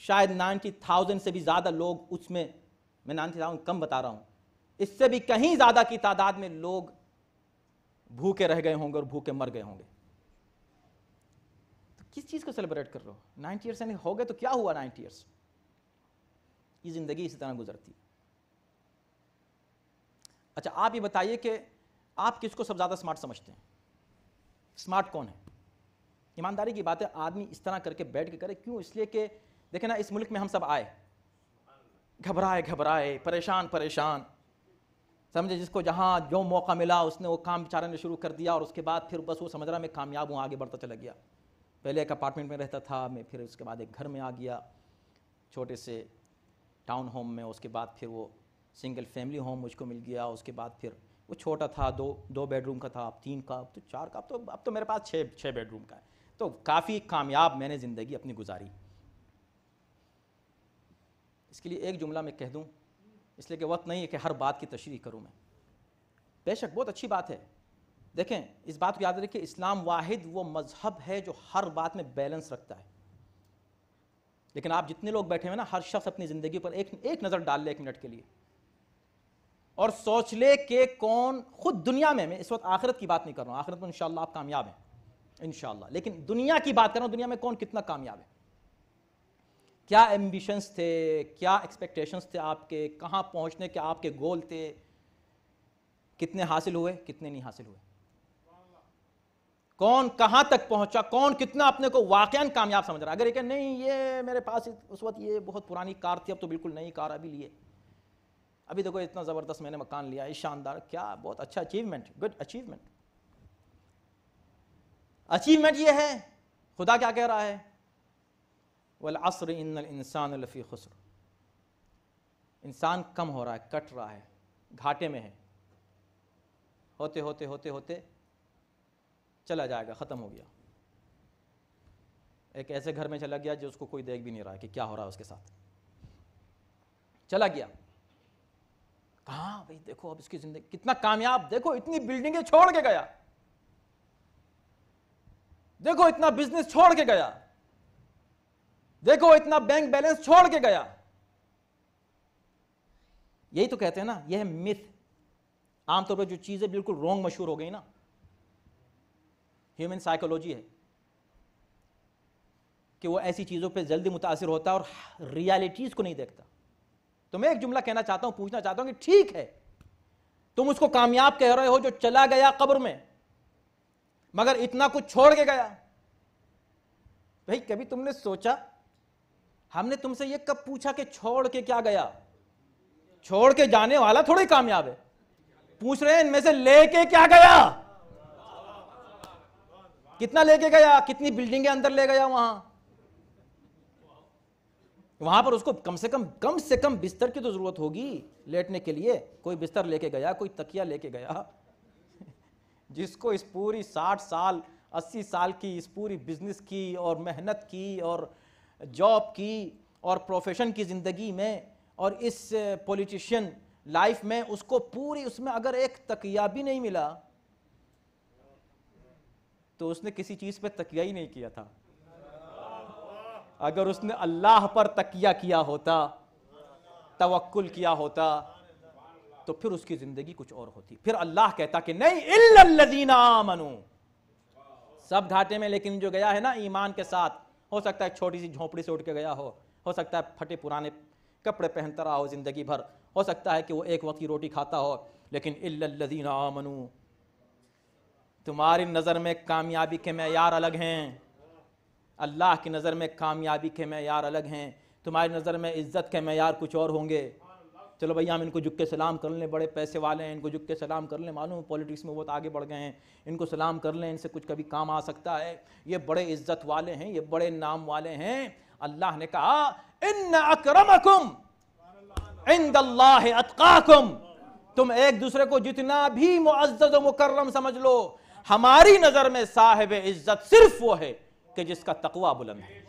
शायद नाइन्टी थाउजेंड से भी ज़्यादा लोग उसमें मैं नाइन्टी थाउजेंड कम बता रहा हूँ इससे भी कहीं ज़्यादा की तादाद में लोग भूखे रह गए होंगे और भूखे मर गए होंगे तो किस चीज़ को सेलिब्रेट कर रहे हो नाइन्टी ईयर्स यानी हो गए तो क्या हुआ नाइन्टी ईयर्स ये ज़िंदगी इसी तरह गुजरती अच्छा आप ये बताइए कि आप किसको सब ज़्यादा स्मार्ट समझते हैं स्मार्ट कौन है ईमानदारी की बात है आदमी इस तरह करके बैठ के करे क्यों इसलिए कि देखे ना इस मुल्क में हम सब आए घबराए घबराए परेशान परेशान समझे जिसको जहाँ जो मौका मिला उसने वो काम बेचारे ने शुरू कर दिया और उसके बाद फिर बस वो समझ रहा मैं कामयाब हूँ आगे बढ़ता चला गया पहले एक अपार्टमेंट में रहता था मैं फिर उसके बाद एक घर में आ गया छोटे से टाउन होम में उसके बाद फिर वो सिंगल फैमिली होम मुझको मिल गया उसके बाद फिर वो छोटा था दो दो बेडरूम का था अब तीन का अब तो चार का अब तो अब तो मेरे पास छः छः बेडरूम का है तो काफ़ी कामयाब मैंने ज़िंदगी अपनी गुजारी इसके लिए एक जुमला मैं कह दूँ इसलिए कि वक्त नहीं है कि हर बात की तशरी करूँ मैं बेशक बहुत अच्छी बात है देखें इस बात को याद रखिए इस्लाम वाहिद वो मज़हब है जो हर बात में बैलेंस रखता है लेकिन आप जितने लोग बैठे हैं ना हर शख्स अपनी ज़िंदगी पर एक एक नज़र डाल ले एक मिनट के लिए और सोच ले कि कौन खुद दुनिया में मैं इस वक्त आखिरत की बात नहीं कर रहा हूँ आखिरत में इन आप कामयाब हैं इनशाला लेकिन दुनिया की बात कर रहा हूं दुनिया में कौन कितना कामयाब है क्या एम्बिशंस थे क्या एक्सपेक्टेशंस थे आपके कहाँ पहुँचने के आपके गोल थे कितने हासिल हुए कितने नहीं हासिल हुए कौन कहाँ तक पहुँचा कौन कितना अपने को वाकयान कामयाब समझ रहा अगर ये नहीं ये मेरे पास उस वक्त ये बहुत पुरानी कार थी अब तो बिल्कुल नई कार अभी लिए अभी देखो इतना ज़बरदस्त मैंने मकान लिया ये शानदार क्या बहुत अच्छा अचीवमेंट गुड अचीवमेंट अचीवमेंट ये है खुदा क्या कह रहा है वल असर इन इंसान लफ़ी खसर इंसान कम हो रहा है कट रहा है घाटे में है होते होते होते होते चला जाएगा ख़त्म हो गया एक ऐसे घर में चला गया जो उसको कोई देख भी नहीं रहा कि क्या हो रहा है उसके साथ चला गया कहा भाई देखो अब इसकी ज़िंदगी कितना कामयाब देखो इतनी बिल्डिंगें छोड़ के गया देखो इतना बिजनेस छोड़ के गया देखो इतना बैंक बैलेंस छोड़ के गया यही तो कहते हैं ना यह है मिथ आमतौर पर जो चीजें बिल्कुल रोंग मशहूर हो गई ना ह्यूमन साइकोलॉजी है कि वो ऐसी चीज़ों पे जल्दी मुतासर होता है और रियलिटीज़ को नहीं देखता तो मैं एक जुमला कहना चाहता हूं पूछना चाहता हूं कि ठीक है तुम उसको कामयाब कह रहे हो जो चला गया कब्र में मगर इतना कुछ छोड़ के गया भाई कभी तुमने सोचा हमने तुमसे ये कब पूछा कि छोड़ के क्या गया छोड़ के जाने वाला थोड़ी कामयाब है पूछ रहे हैं इनमें से लेके क्या गया कितना लेके गया कितनी बिल्डिंग के अंदर ले गया वहां वहां पर उसको कम से कम कम से कम बिस्तर की तो जरूरत होगी लेटने के लिए कोई बिस्तर लेके गया कोई तकिया लेके गया जिसको इस पूरी साठ साल अस्सी साल की इस पूरी बिजनेस की और मेहनत की और जॉब की और प्रोफेशन की ज़िंदगी में और इस पॉलिटिशियन लाइफ में उसको पूरी उसमें अगर एक तकिया भी नहीं मिला तो उसने किसी चीज़ पे तकिया ही नहीं किया था अगर उसने अल्लाह पर तकिया किया होता तवक्ल किया होता तो फिर उसकी जिंदगी कुछ और होती फिर अल्लाह कहता कि नहीं मनु सब घाटे में लेकिन जो गया है ना ईमान के साथ हो सकता है छोटी सी झोंपड़ी से उठ के गया हो हो सकता है फटे पुराने कपड़े पहनता रहा हो ज़िंदगी भर हो सकता है कि वो एक वक्त की रोटी खाता हो लेकिन इल्लल्लज़ीना आमनू तुम्हारी नज़र में कामयाबी के मैार अलग हैं अल्लाह की नज़र में कामयाबी के मैार अलग हैं तुम्हारी नज़र में इज़्ज़त के मैार कुछ और होंगे चलो भैया हम इनको झुक के सलाम कर लें बड़े पैसे वाले हैं इनको झुक के सलाम कर लें मालूम है पॉलिटिक्स में बहुत आगे बढ़ गए हैं इनको सलाम कर लें इनसे कुछ कभी काम आ सकता है ये बड़े इज्जत वाले हैं ये बड़े नाम वाले हैं अल्लाह ने कहा इन अक्रमकुम इन अतकाकुम तुम एक दूसरे को जितना भी मुआजत मुकर्रम समझ लो हमारी नज़र में साहिब इज्जत सिर्फ वो है कि जिसका तकवा बुलंद है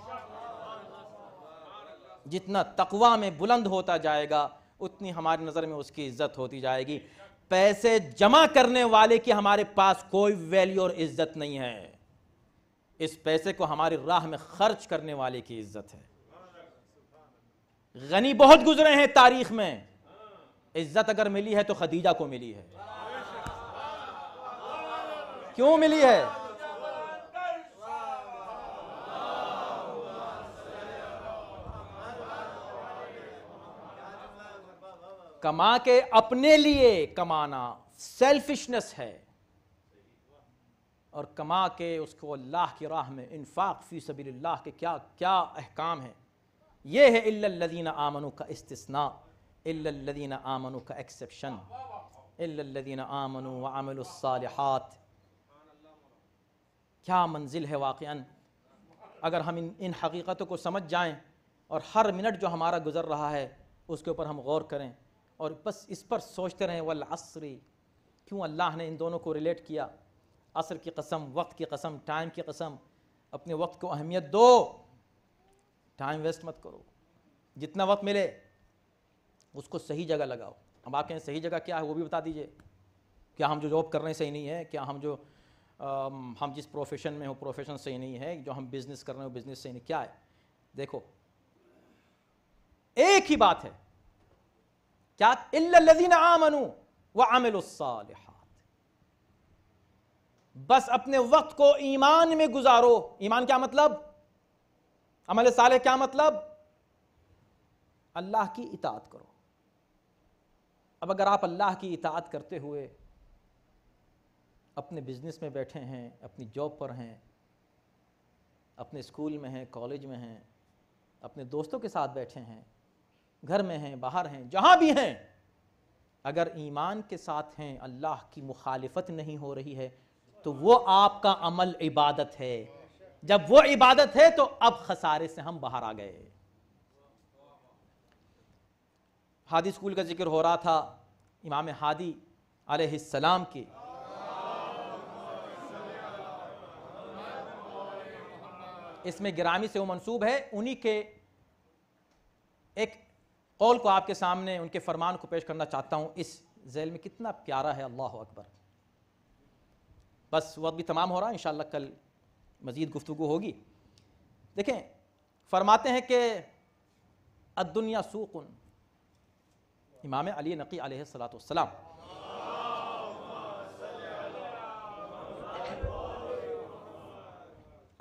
जितना तकवा में बुलंद होता जाएगा उतनी हमारी नज़र में उसकी इज्जत होती जाएगी पैसे जमा करने वाले की हमारे पास कोई वैल्यू और इज्जत नहीं है इस पैसे को हमारी राह में खर्च करने वाले की इज्जत है गनी बहुत गुजरे हैं तारीख में इज्जत अगर मिली है तो खदीजा को मिली है क्यों मिली है कमा के अपने लिए कमाना सेल्फिशनेस है और कमा के उसको अल्लाह की राह में इन्फाक फी सबी के क्या क्या अहकाम है ये है इल्लल्लदीन आमनु का इस्तना इल्लल्लदीन आमनु का एक्सेप्शन इल्लल्लदीन आमनु वामिलसालहात क्या मंजिल है वाक़ अगर हम इन इन हकीक़तों को समझ जाएं और हर मिनट जो हमारा गुज़र रहा है उसके ऊपर हम गौर करें और बस इस पर सोचते रहें वल असरी क्यों अल्लाह ने इन दोनों को रिलेट किया असर की कसम वक्त की कसम टाइम की कसम अपने वक्त को अहमियत दो टाइम वेस्ट मत करो जितना वक्त मिले उसको सही जगह लगाओ अब आप कहें सही जगह क्या है वो भी बता दीजिए क्या हम जो जॉब कर रहे हैं सही नहीं है क्या हम जो आ, हम जिस प्रोफेशन में हो प्रोफेशन सही नहीं है जो हम बिज़नेस कर रहे हो बिज़नेस सही नहीं क्या है देखो एक ही बात है क्या इल्लजीन आमनु व आमिल बस अपने वक्त को ईमान में गुजारो ईमान क्या मतलब अमल साले क्या मतलब अल्लाह की इतात करो अब अगर आप अल्लाह की इतात करते हुए अपने बिजनेस में बैठे हैं अपनी जॉब पर हैं अपने स्कूल में हैं कॉलेज में हैं अपने दोस्तों के साथ बैठे हैं घर में हैं बाहर हैं जहाँ भी हैं अगर ईमान के साथ हैं अल्लाह की मुखालफत नहीं हो रही है तो वो आपका अमल इबादत है जब वो इबादत है तो अब खसारे से हम बाहर आ गए हादी स्कूल का जिक्र हो रहा था इमाम हादी अलैहिस्सलाम के इसमें गिरामी से वो मंसूब है उन्हीं के एक कौल को आपके सामने उनके फरमान को पेश करना चाहता हूँ इस जैल में कितना प्यारा है अल्लाह अकबर बस वक्त भी तमाम हो रहा है इन कल मज़ीद गुफ्तु होगी देखें फरमाते हैं कि अदुनिया सूकुन इमाम अली नकी सलाम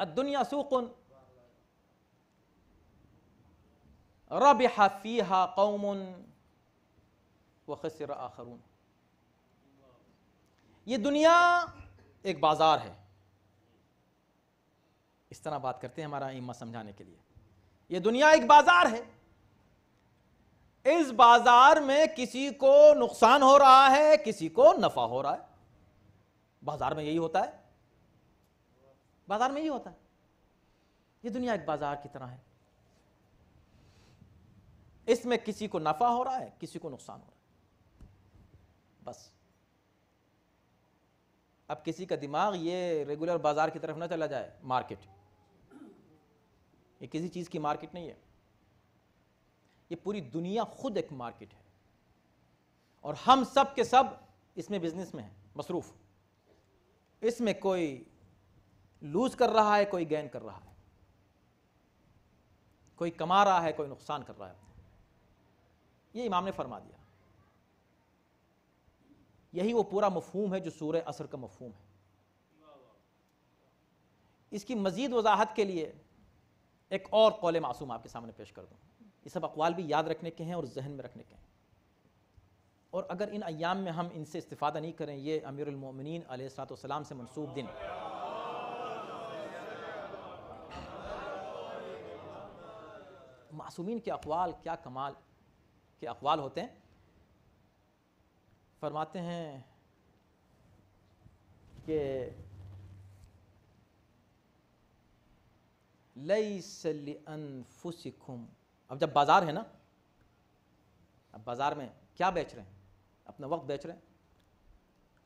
अदुनिया सूकुन रब हफ़ीहा कौमन व खसर आखरून ये दुनिया एक बाज़ार है इस तरह बात करते हैं हमारा इम्मा समझाने के लिए ये दुनिया एक बाज़ार है इस बाज़ार में किसी को नुकसान हो रहा है किसी को नफ़ा हो रहा है बाज़ार में यही होता है बाज़ार में यही होता है ये दुनिया एक बाज़ार की तरह है इसमें किसी को नफा हो रहा है किसी को नुकसान हो रहा है बस अब किसी का दिमाग ये रेगुलर बाजार की तरफ ना चला जाए मार्केट ये किसी चीज़ की मार्केट नहीं है ये पूरी दुनिया खुद एक मार्केट है और हम सब के सब इसमें बिजनेस में है मसरूफ़ इसमें कोई लूज कर रहा है कोई गेन कर रहा है कोई कमा रहा है कोई नुकसान कर रहा है ये इमाम ने फरमा दिया यही वो पूरा मफहूम है जो सूर असर का मफहूम है इसकी मजीद वजाहत के लिए एक और कौल मासूम आपके सामने पेश कर दूँ ये सब अकवाल भी याद रखने के हैं और जहन में रखने के हैं और अगर इन अयाम में हम इनसे इस्ता नहीं करें ये अमीरमिन सलाम से मनसूब दिन मासूमिन के अकवाल क्या कमाल के अकवाल होते हैं फरमाते हैं कि लई सलिअनफुसिकुम अब जब बाज़ार है ना अब बाज़ार में क्या बेच रहे हैं अपना वक्त बेच रहे हैं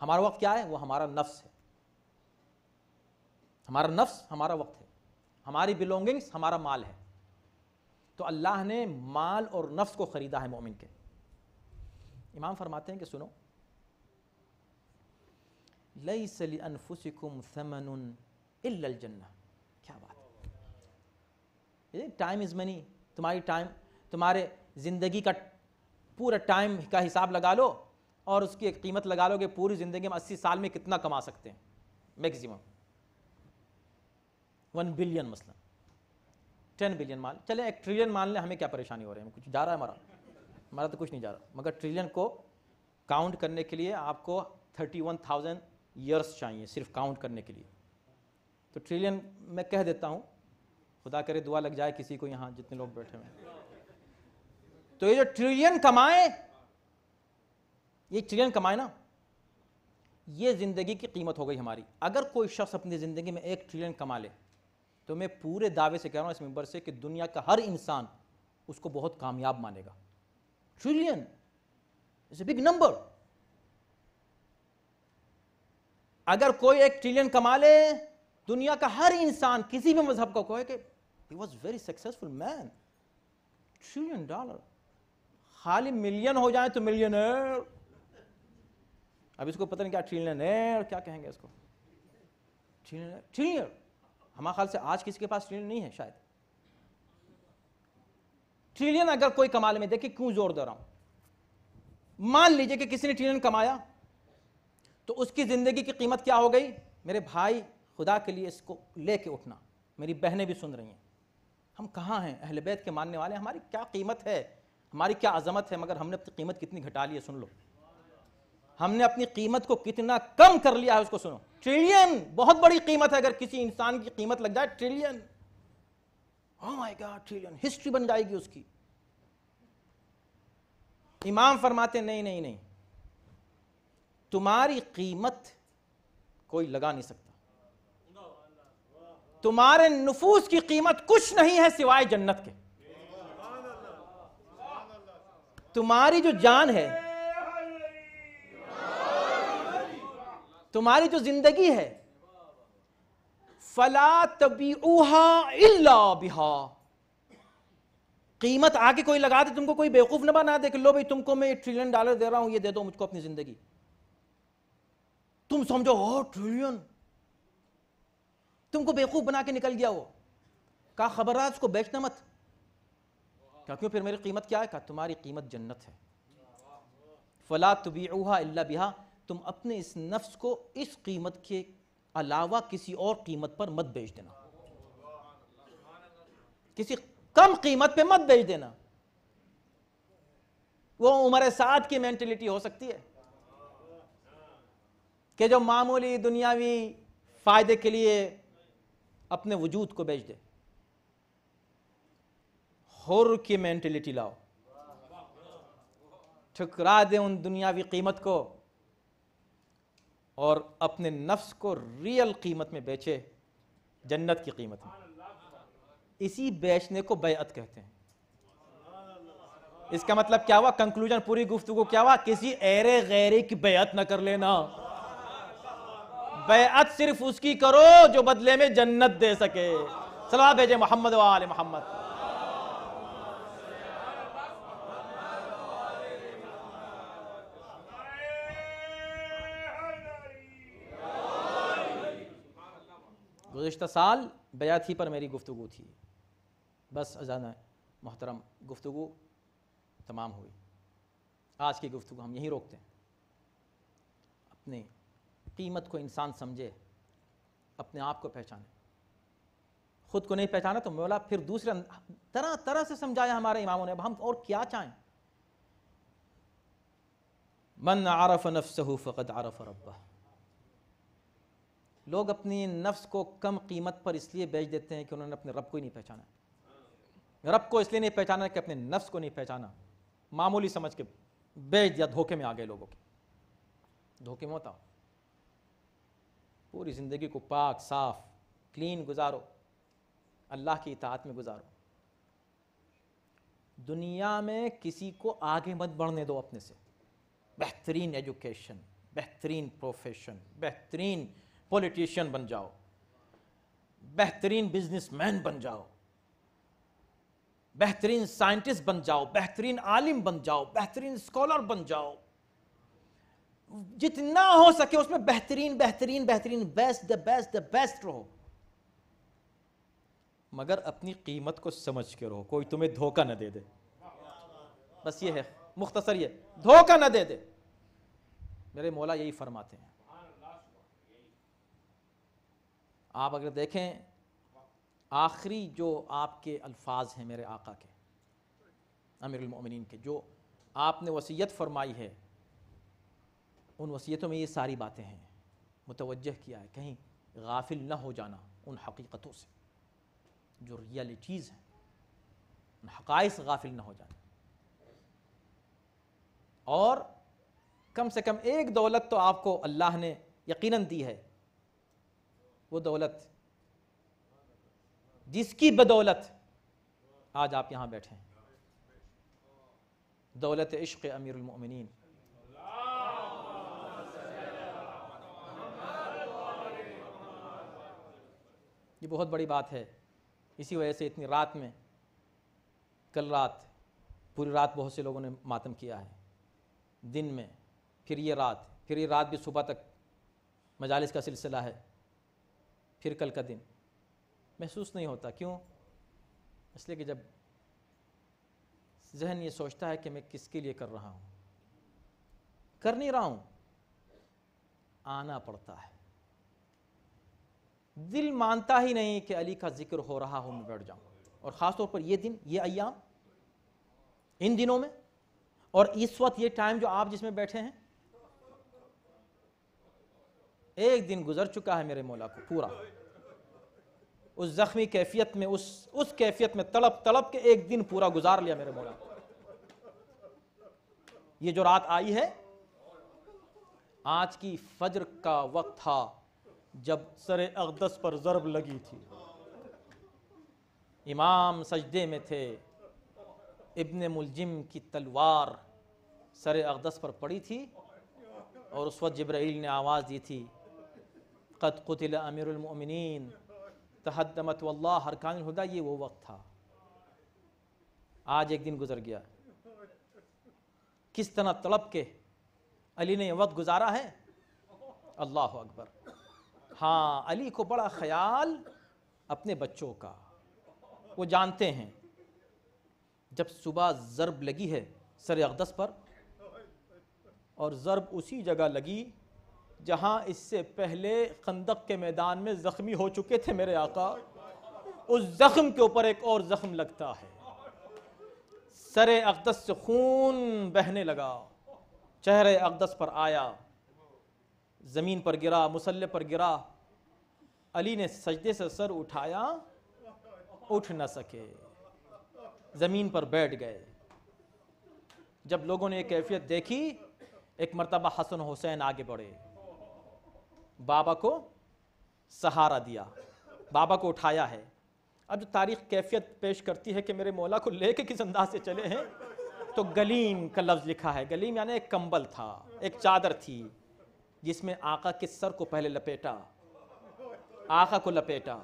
हमारा वक्त क्या है वो हमारा नफ्स है हमारा नफ्स हमारा वक्त है हमारी बिलोंगिंग्स हमारा माल है तो अल्लाह ने माल और नफ्स को ख़रीदा है मोमिन के इमाम फरमाते हैं कि सुनो लई सली अनफुसिकुम समन जन्ना क्या बात टाइम इज़ मनी तुम्हारी टाइम तुम्हारे ज़िंदगी का पूरा टाइम का हिसाब लगा लो और उसकी एक कीमत लगा लो कि पूरी ज़िंदगी में अस्सी साल में कितना कमा सकते हैं मैक्सिमम वन बिलियन मसलन टेन बिलियन मान चले एक ट्रिलियन मान लें हमें क्या परेशानी हो रही है कुछ जा रहा है हमारा हमारा तो कुछ नहीं जा रहा मगर ट्रिलियन को काउंट करने के लिए आपको थर्टी वन थाउजेंड ईयर्स चाहिए सिर्फ काउंट करने के लिए तो ट्रिलियन मैं कह देता हूँ खुदा करे दुआ लग जाए किसी को यहाँ जितने लोग बैठे हैं तो ये जो ट्रिलियन कमाए ये ट्रिलियन कमाए ना ये ज़िंदगी की कीमत हो गई हमारी अगर कोई शख्स अपनी ज़िंदगी में एक ट्रिलियन कमा ले तो मैं पूरे दावे से कह रहा हूँ इस मेंबर से कि दुनिया का हर इंसान उसको बहुत कामयाब मानेगा trillion is a big number अगर कोई एक ट्रिलियन कमा ले दुनिया का हर इंसान किसी भी मजहब को कहे कि he was very successful man trillion dollar खाली मिलियन हो जाए तो मिलियन अब इसको पता नहीं क्या ट्रिलियन है और क्या कहेंगे इसको ट्रिलियन ट्रिलियन हमारे ख्याल से आज किसी के पास ट्रिलियन नहीं है शायद ट्रिलियन अगर कोई कमा में देखे क्यों जोर दे रहा हूं मान लीजिए कि किसी ने ट्रिलियन कमाया तो उसकी जिंदगी की कीमत क्या हो गई मेरे भाई खुदा के लिए इसको लेके उठना मेरी बहनें भी सुन रही हैं हम कहाँ हैं अहल बैत के मानने वाले हमारी क्या कीमत है हमारी क्या अजमत है मगर हमने अपनी कीमत कितनी घटा ली है सुन लो हमने अपनी कीमत को कितना कम कर लिया है उसको सुनो ट्रिलियन बहुत बड़ी कीमत है अगर किसी इंसान की कीमत लग जाए trillion my god trillion history बन जाएगी उसकी इमाम फरमाते नहीं नहीं नहीं तुम्हारी कीमत कोई लगा नहीं सकता तुम्हारे नफूस की कीमत कुछ नहीं है सिवाय जन्नत के तुम्हारी जो जान है तुम्हारी जो जिंदगी है फला तबी इल्ला बिहा कीमत आके कोई लगा दे तुमको कोई बेवकूफ ना बना दे कि लो भाई तुमको मैं ट्रिलियन डॉलर दे रहा हूं ये दे दो मुझको अपनी जिंदगी तुम समझो हो ट्रिलियन तुमको बेवकूफ बना के निकल गया वो कहा खबर रहा उसको बेचना मत क्या क्यों फिर मेरी कीमत क्या है कहा तुम्हारी कीमत जन्नत है फला तबी बिहा तुम अपने इस नफ्स को इस कीमत के अलावा किसी और कीमत पर मत बेच देना किसी कम कीमत पे मत बेच देना वो उम्र सात की मेंटेलिटी हो सकती है कि जो मामूली दुनियावी फायदे के लिए अपने वजूद को बेच दे हर की मेंटेलिटी लाओ ठुकरा दे उन दुनियावी कीमत को और अपने नफ्स को रियल कीमत में बेचे जन्नत की कीमत में इसी बेचने को बेअत कहते हैं इसका मतलब क्या हुआ कंक्लूजन पूरी गुफ्तु क्या हुआ किसी एरे गैरे की बेअत ना कर लेना बेअत सिर्फ उसकी करो जो बदले में जन्नत दे सके सलाह भेजे मोहम्मद वाले मोहम्मद गुज्त साल बया थी पर मेरी गुफ्तु थी बस अजान मोहतरम गुफ्तु तमाम हुई आज की गुफ्तु हम यहीं रोकते हैं अपने कीमत को इंसान समझे अपने आप को पहचाने खुद को नहीं पहचाना तो मौला फिर दूसरे अं-, तरह तरह से समझाया हमारे इमामों ने अब हम और क्या चाहें मन आरफ नफ सहू फ़कत आरफ रब्बा लोग अपनी नफ्स को कम कीमत पर इसलिए बेच देते हैं कि उन्होंने अपने रब को ही नहीं पहचाना रब को इसलिए नहीं पहचाना कि अपने नफ्स को नहीं पहचाना मामूली समझ के बेच दिया धोखे में आ गए लोगों के धोखे में होता पूरी ज़िंदगी को पाक साफ क्लीन गुजारो अल्लाह की इतात में गुजारो दुनिया में किसी को आगे मत बढ़ने दो अपने से बेहतरीन एजुकेशन बेहतरीन प्रोफेशन बेहतरीन पॉलिटिशियन बन जाओ बेहतरीन बिजनेसमैन बन जाओ बेहतरीन साइंटिस्ट बन जाओ बेहतरीन आलिम बन जाओ बेहतरीन स्कॉलर बन जाओ जितना हो सके उसमें बेहतरीन बेहतरीन बेहतरीन best the best the best रहो मगर अपनी कीमत को समझ के रहो कोई तुम्हें धोखा ना दे दे बस ये है मुख्तसर ये धोखा ना दे दे मेरे मौला यही फरमाते हैं आप अगर देखें आखिरी जो आपके अल्फाज हैं मेरे आका के अमीरमिन के जो आपने वसीयत फरमाई है उन वसीयतों में ये सारी बातें हैं मुतवजह किया है कहीं गाफिल ना हो जाना उन हकीकतों से जो रियलिटीज़ हैं उन हकाइस गाफिल ना हो जाना और कम से कम एक दौलत तो आपको अल्लाह ने यकीनन दी है वो दौलत जिसकी बदौलत आज आप यहां बैठे हैं दौलत इश्क अमीरमिन ये बहुत बड़ी बात है इसी वजह से इतनी रात में कल रात पूरी रात बहुत से लोगों ने मातम किया है दिन में फिर ये रात फिर ये रात भी सुबह तक मजालस का सिलसिला है फिर कल का दिन महसूस नहीं होता क्यों इसलिए कि जब जहन ये सोचता है कि मैं किसके लिए कर रहा हूँ कर नहीं रहा हूँ आना पड़ता है दिल मानता ही नहीं कि अली का जिक्र हो रहा हो मैं बैठ जाऊं और ख़ास तौर पर ये दिन ये अयाम इन दिनों में और इस वक्त ये टाइम जो आप जिसमें बैठे हैं एक दिन गुजर चुका है मेरे मौला को पूरा उस जख्मी कैफियत में उस उस कैफियत में तड़प तड़प के एक दिन पूरा गुजार लिया मेरे मौला ये जो रात आई है आज की फजर का वक्त था जब सर अकदस पर जरब लगी थी इमाम सजदे में थे इब्न मुलजिम की तलवार सर अकदस पर पड़ी थी और उस वक्त जब्राइल ने आवाज़ दी थी कद कतिल अमीरमिन तहदमत वल्ला हरकान हुदा ये वो वक्त था आज एक दिन गुजर गया किस तरह तड़प के अली ने वक्त गुजारा है अल्लाह अकबर हाँ अली को बड़ा ख्याल अपने बच्चों का वो जानते हैं जब सुबह ज़रब लगी है सर अकदस पर और ज़रब उसी जगह लगी जहाँ इससे पहले खंदक के मैदान में ज़ख्मी हो चुके थे मेरे आका उस ज़ख्म के ऊपर एक और ज़ख्म लगता है सर अकदस से खून बहने लगा चेहरे अकदस पर आया ज़मीन पर गिरा मुसल पर गिरा अली ने सजदे से सर उठाया उठ न सके ज़मीन पर बैठ गए जब लोगों ने ये कैफियत देखी एक मरतबा हसन हुसैन आगे बढ़े बाबा को सहारा दिया बाबा को उठाया है अब जो तारीख कैफियत पेश करती है कि मेरे मौला को लेके किस अंदाज से चले हैं तो गलीम का लफ्ज़ लिखा है गलीम यानी एक कंबल था एक चादर थी जिसमें आका के सर को पहले लपेटा आका को लपेटा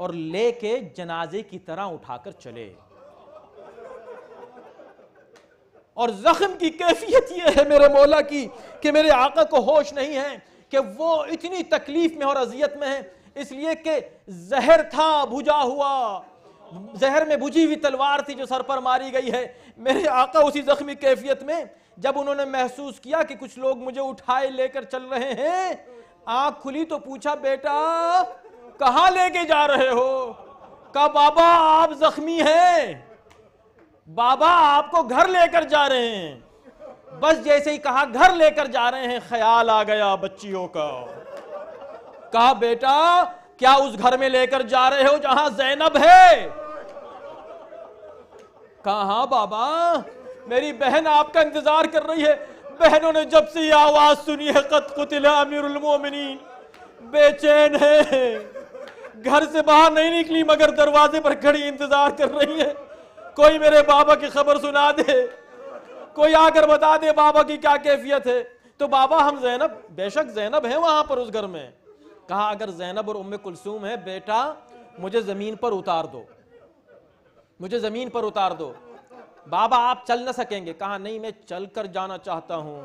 और लेके जनाजे की तरह उठाकर चले और जख्म की कैफियत यह है मेरे मौला की कि मेरे आका को होश नहीं है कि वो इतनी तकलीफ में और अजियत में है इसलिए कि जहर था भुजा हुआ जहर में भुजी हुई तलवार थी जो सर पर मारी गई है मेरे आका उसी जख्मी कैफियत में जब उन्होंने महसूस किया कि कुछ लोग मुझे उठाए लेकर चल रहे हैं आंख खुली तो पूछा बेटा कहा लेके जा रहे हो कहा बाबा आप जख्मी हैं बाबा आपको घर लेकर जा रहे हैं बस जैसे ही कहा घर लेकर जा रहे हैं ख्याल आ गया बच्चियों का कहा बेटा क्या उस घर में लेकर जा रहे हो जहां जैनब है कहा हाँ बाबा मेरी बहन आपका इंतजार कर रही है बहनों ने जब से ये आवाज सुनी है कत कुतिल बेचैन है घर से बाहर नहीं निकली मगर दरवाजे पर खड़ी इंतजार कर रही है कोई मेरे बाबा की खबर सुना दे कोई आकर बता दे बाबा की क्या कैफियत है तो बाबा हम जैनब बेशक जैनब है वहां पर उस घर में कहा अगर जैनब और उम्म कुलसूम है बेटा मुझे जमीन पर उतार दो मुझे जमीन पर उतार दो बाबा आप चल ना सकेंगे कहा नहीं मैं चल कर जाना चाहता हूं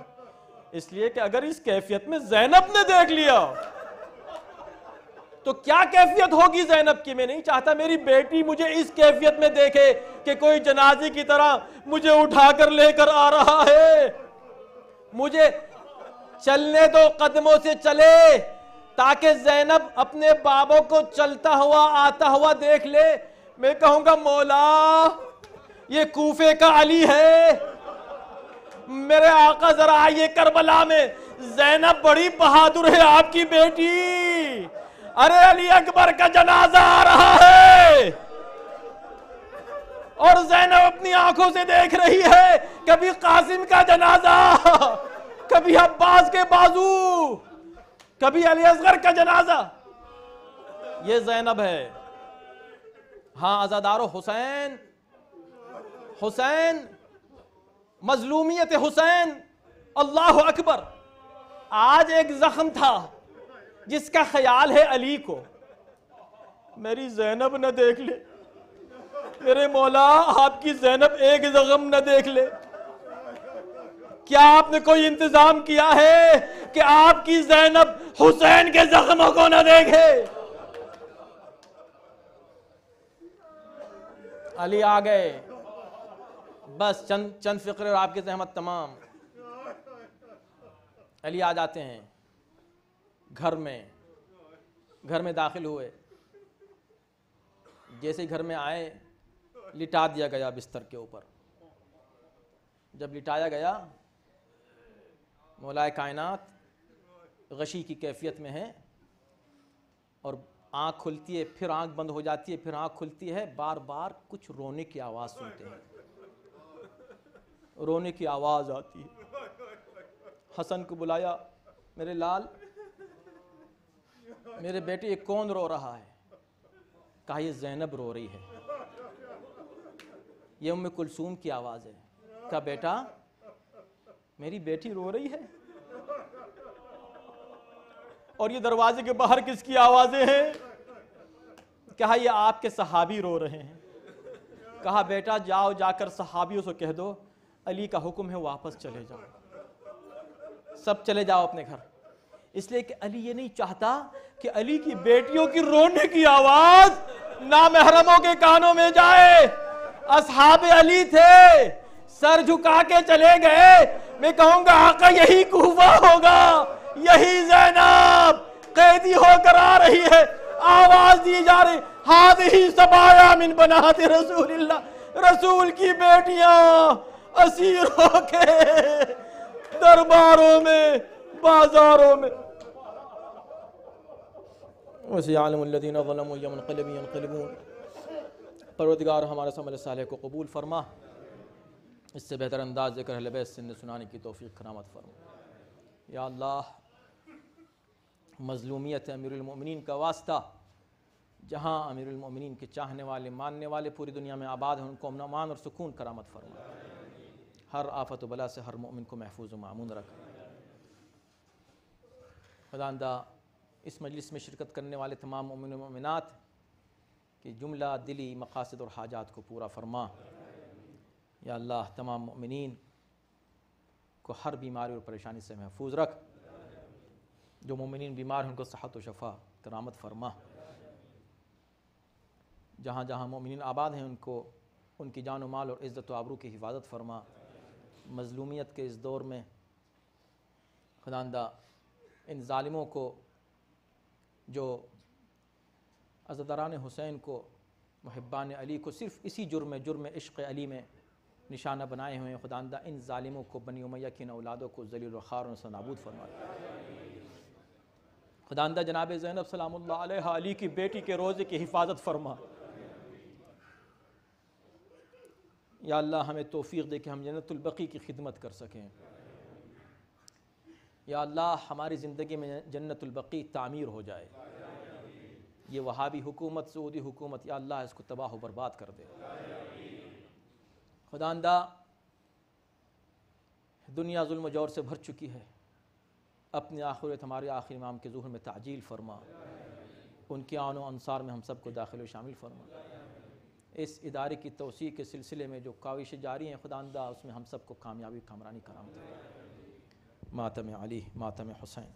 इसलिए कि अगर इस कैफियत में जैनब ने देख लिया तो क्या कैफियत होगी जैनब की मैं नहीं चाहता मेरी बेटी मुझे इस कैफियत में देखे कि कोई जनाजे की तरह मुझे उठाकर लेकर आ रहा है मुझे चलने दो कदमों से चले ताकि जैनब अपने बाबों को चलता हुआ आता हुआ देख ले मैं कहूंगा मौला ये कूफे का अली है मेरे आका जरा आइए करबला में जैनब बड़ी बहादुर है आपकी बेटी अरे अली अकबर का जनाजा आ रहा है और जैनब अपनी आंखों से देख रही है कभी कासिम का जनाजा कभी अब्बास के बाजू कभी अली असगर का जनाजा ये जैनब है हाँ आजादारो हुसैन हुसैन मजलूमियत हुसैन अल्लाह अकबर आज एक जख्म था जिसका ख्याल है अली को मेरी जैनब न देख ले मेरे मौला आपकी जैनब एक जख्म न देख ले क्या आपने कोई इंतजाम किया है कि आपकी जैनब हुसैन के जख्मों को न देखे अली आ गए बस चंद चंद फिक्र और सहमत तमाम अली आ जाते हैं घर में घर में दाखिल हुए जैसे घर में आए लिटा दिया गया बिस्तर के ऊपर जब लिटाया गया मौलाए कायनात गशी की कैफियत में है और आँख खुलती है फिर आँख बंद हो जाती है फिर आँख खुलती है बार बार कुछ रोने की आवाज़ सुनते हैं रोने की आवाज़ आती है हसन को बुलाया मेरे लाल मेरे बेटे कौन रो रहा है कहा ये जैनब रो रही है ये उम कुलसूम की आवाज़ है कहा बेटा मेरी बेटी रो रही है और ये दरवाजे के बाहर किसकी आवाज़ें हैं कहा ये आपके सहाबी रो रहे हैं कहा बेटा जाओ जाकर सहाबियों से कह दो अली का हुक्म है वापस चले जाओ सब चले जाओ अपने घर इसलिए कि अली ये नहीं चाहता कि अली की बेटियों की रोने की आवाज ना महरमों के कानों में जाए असहाब अली थे सर झुका के चले गए मैं कहूंगा आका यही कुफा होगा यही जैनब कैदी होकर आ रही है आवाज दी जा रही हाथ ही सबाया मिन बनाते रसूल रसूल की बेटियां असीर होके दरबारों में बाजारों में वसयालमदिन वलमकलबीनकलबून परवदगार हमारे समल साल को कबूल फरमा इससे बेहतर अंदाज देकर सिंध सुनाने की तोफ़ी करामत फरमा या अल्लाह मज़लूमियत अमीरमिन का वास्ता जहाँ अमीरमिन के चाहने वाले मानने वाले पूरी दुनिया में आबाद हैं उनको अमनमान और सुकून करामत फरमा हर आफत बला से हर मोमिन को महफूज मामून रखा खुदा इस मजलिस में शिरकत करने वाले तमाम उमिन ममिनत कि जुमला दिली मकासद और हाजात को पूरा फरमा या अल्लाह तमाम ममिन को हर बीमारी और परेशानी से महफूज रख जो ममिन बीमार हैं उनको सहत व शफा करामत फरमा जहाँ जहाँ ममिन आबाद हैं उनको उनकी जान माल और इज़्ज़त आबरू की हिफाजत फरमा मजलूमियत के इस दौर में खुदांदा इन ालिमों को जो अजदरान हुसैन को महब्बान अली को सिर्फ इसी जुर्म जुर्म इश्क अली में निशाना बनाए हुए हैं खुदांदा इन ालिमों को बनी उमैया की औलादों को जलील ख़ारों से नाबूद फरमा खुदांदा जनाब जैनब सलाम अली की बेटी के रोज़े की हिफाजत फरमा या अल्लाह हमें तोफ़ी दे कि हम जन्नतबकी की खिदमत कर सकें या अल्लाह हमारी ज़िंदगी में जन्नतुलबकी तामीर हो जाए ये वहाबी हुकूमत सऊदी हुकूमत या अल्लाह इसको तबाह बर्बाद कर दे खुदांदा दुनिया जुल्म जोर से भर चुकी है अपने आखिरत हमारे आखिर इमाम के जहर में ताजील फरमा उनके आनो अनसार में हम सबको दाखिल शामिल फरमा इस इदारे की तोसी के सिलसिले में जो काविशें जारी हैं खुदांदा उसमें हम सबको कामयाबी कामरानी कराम ماتم علي ماتم حسين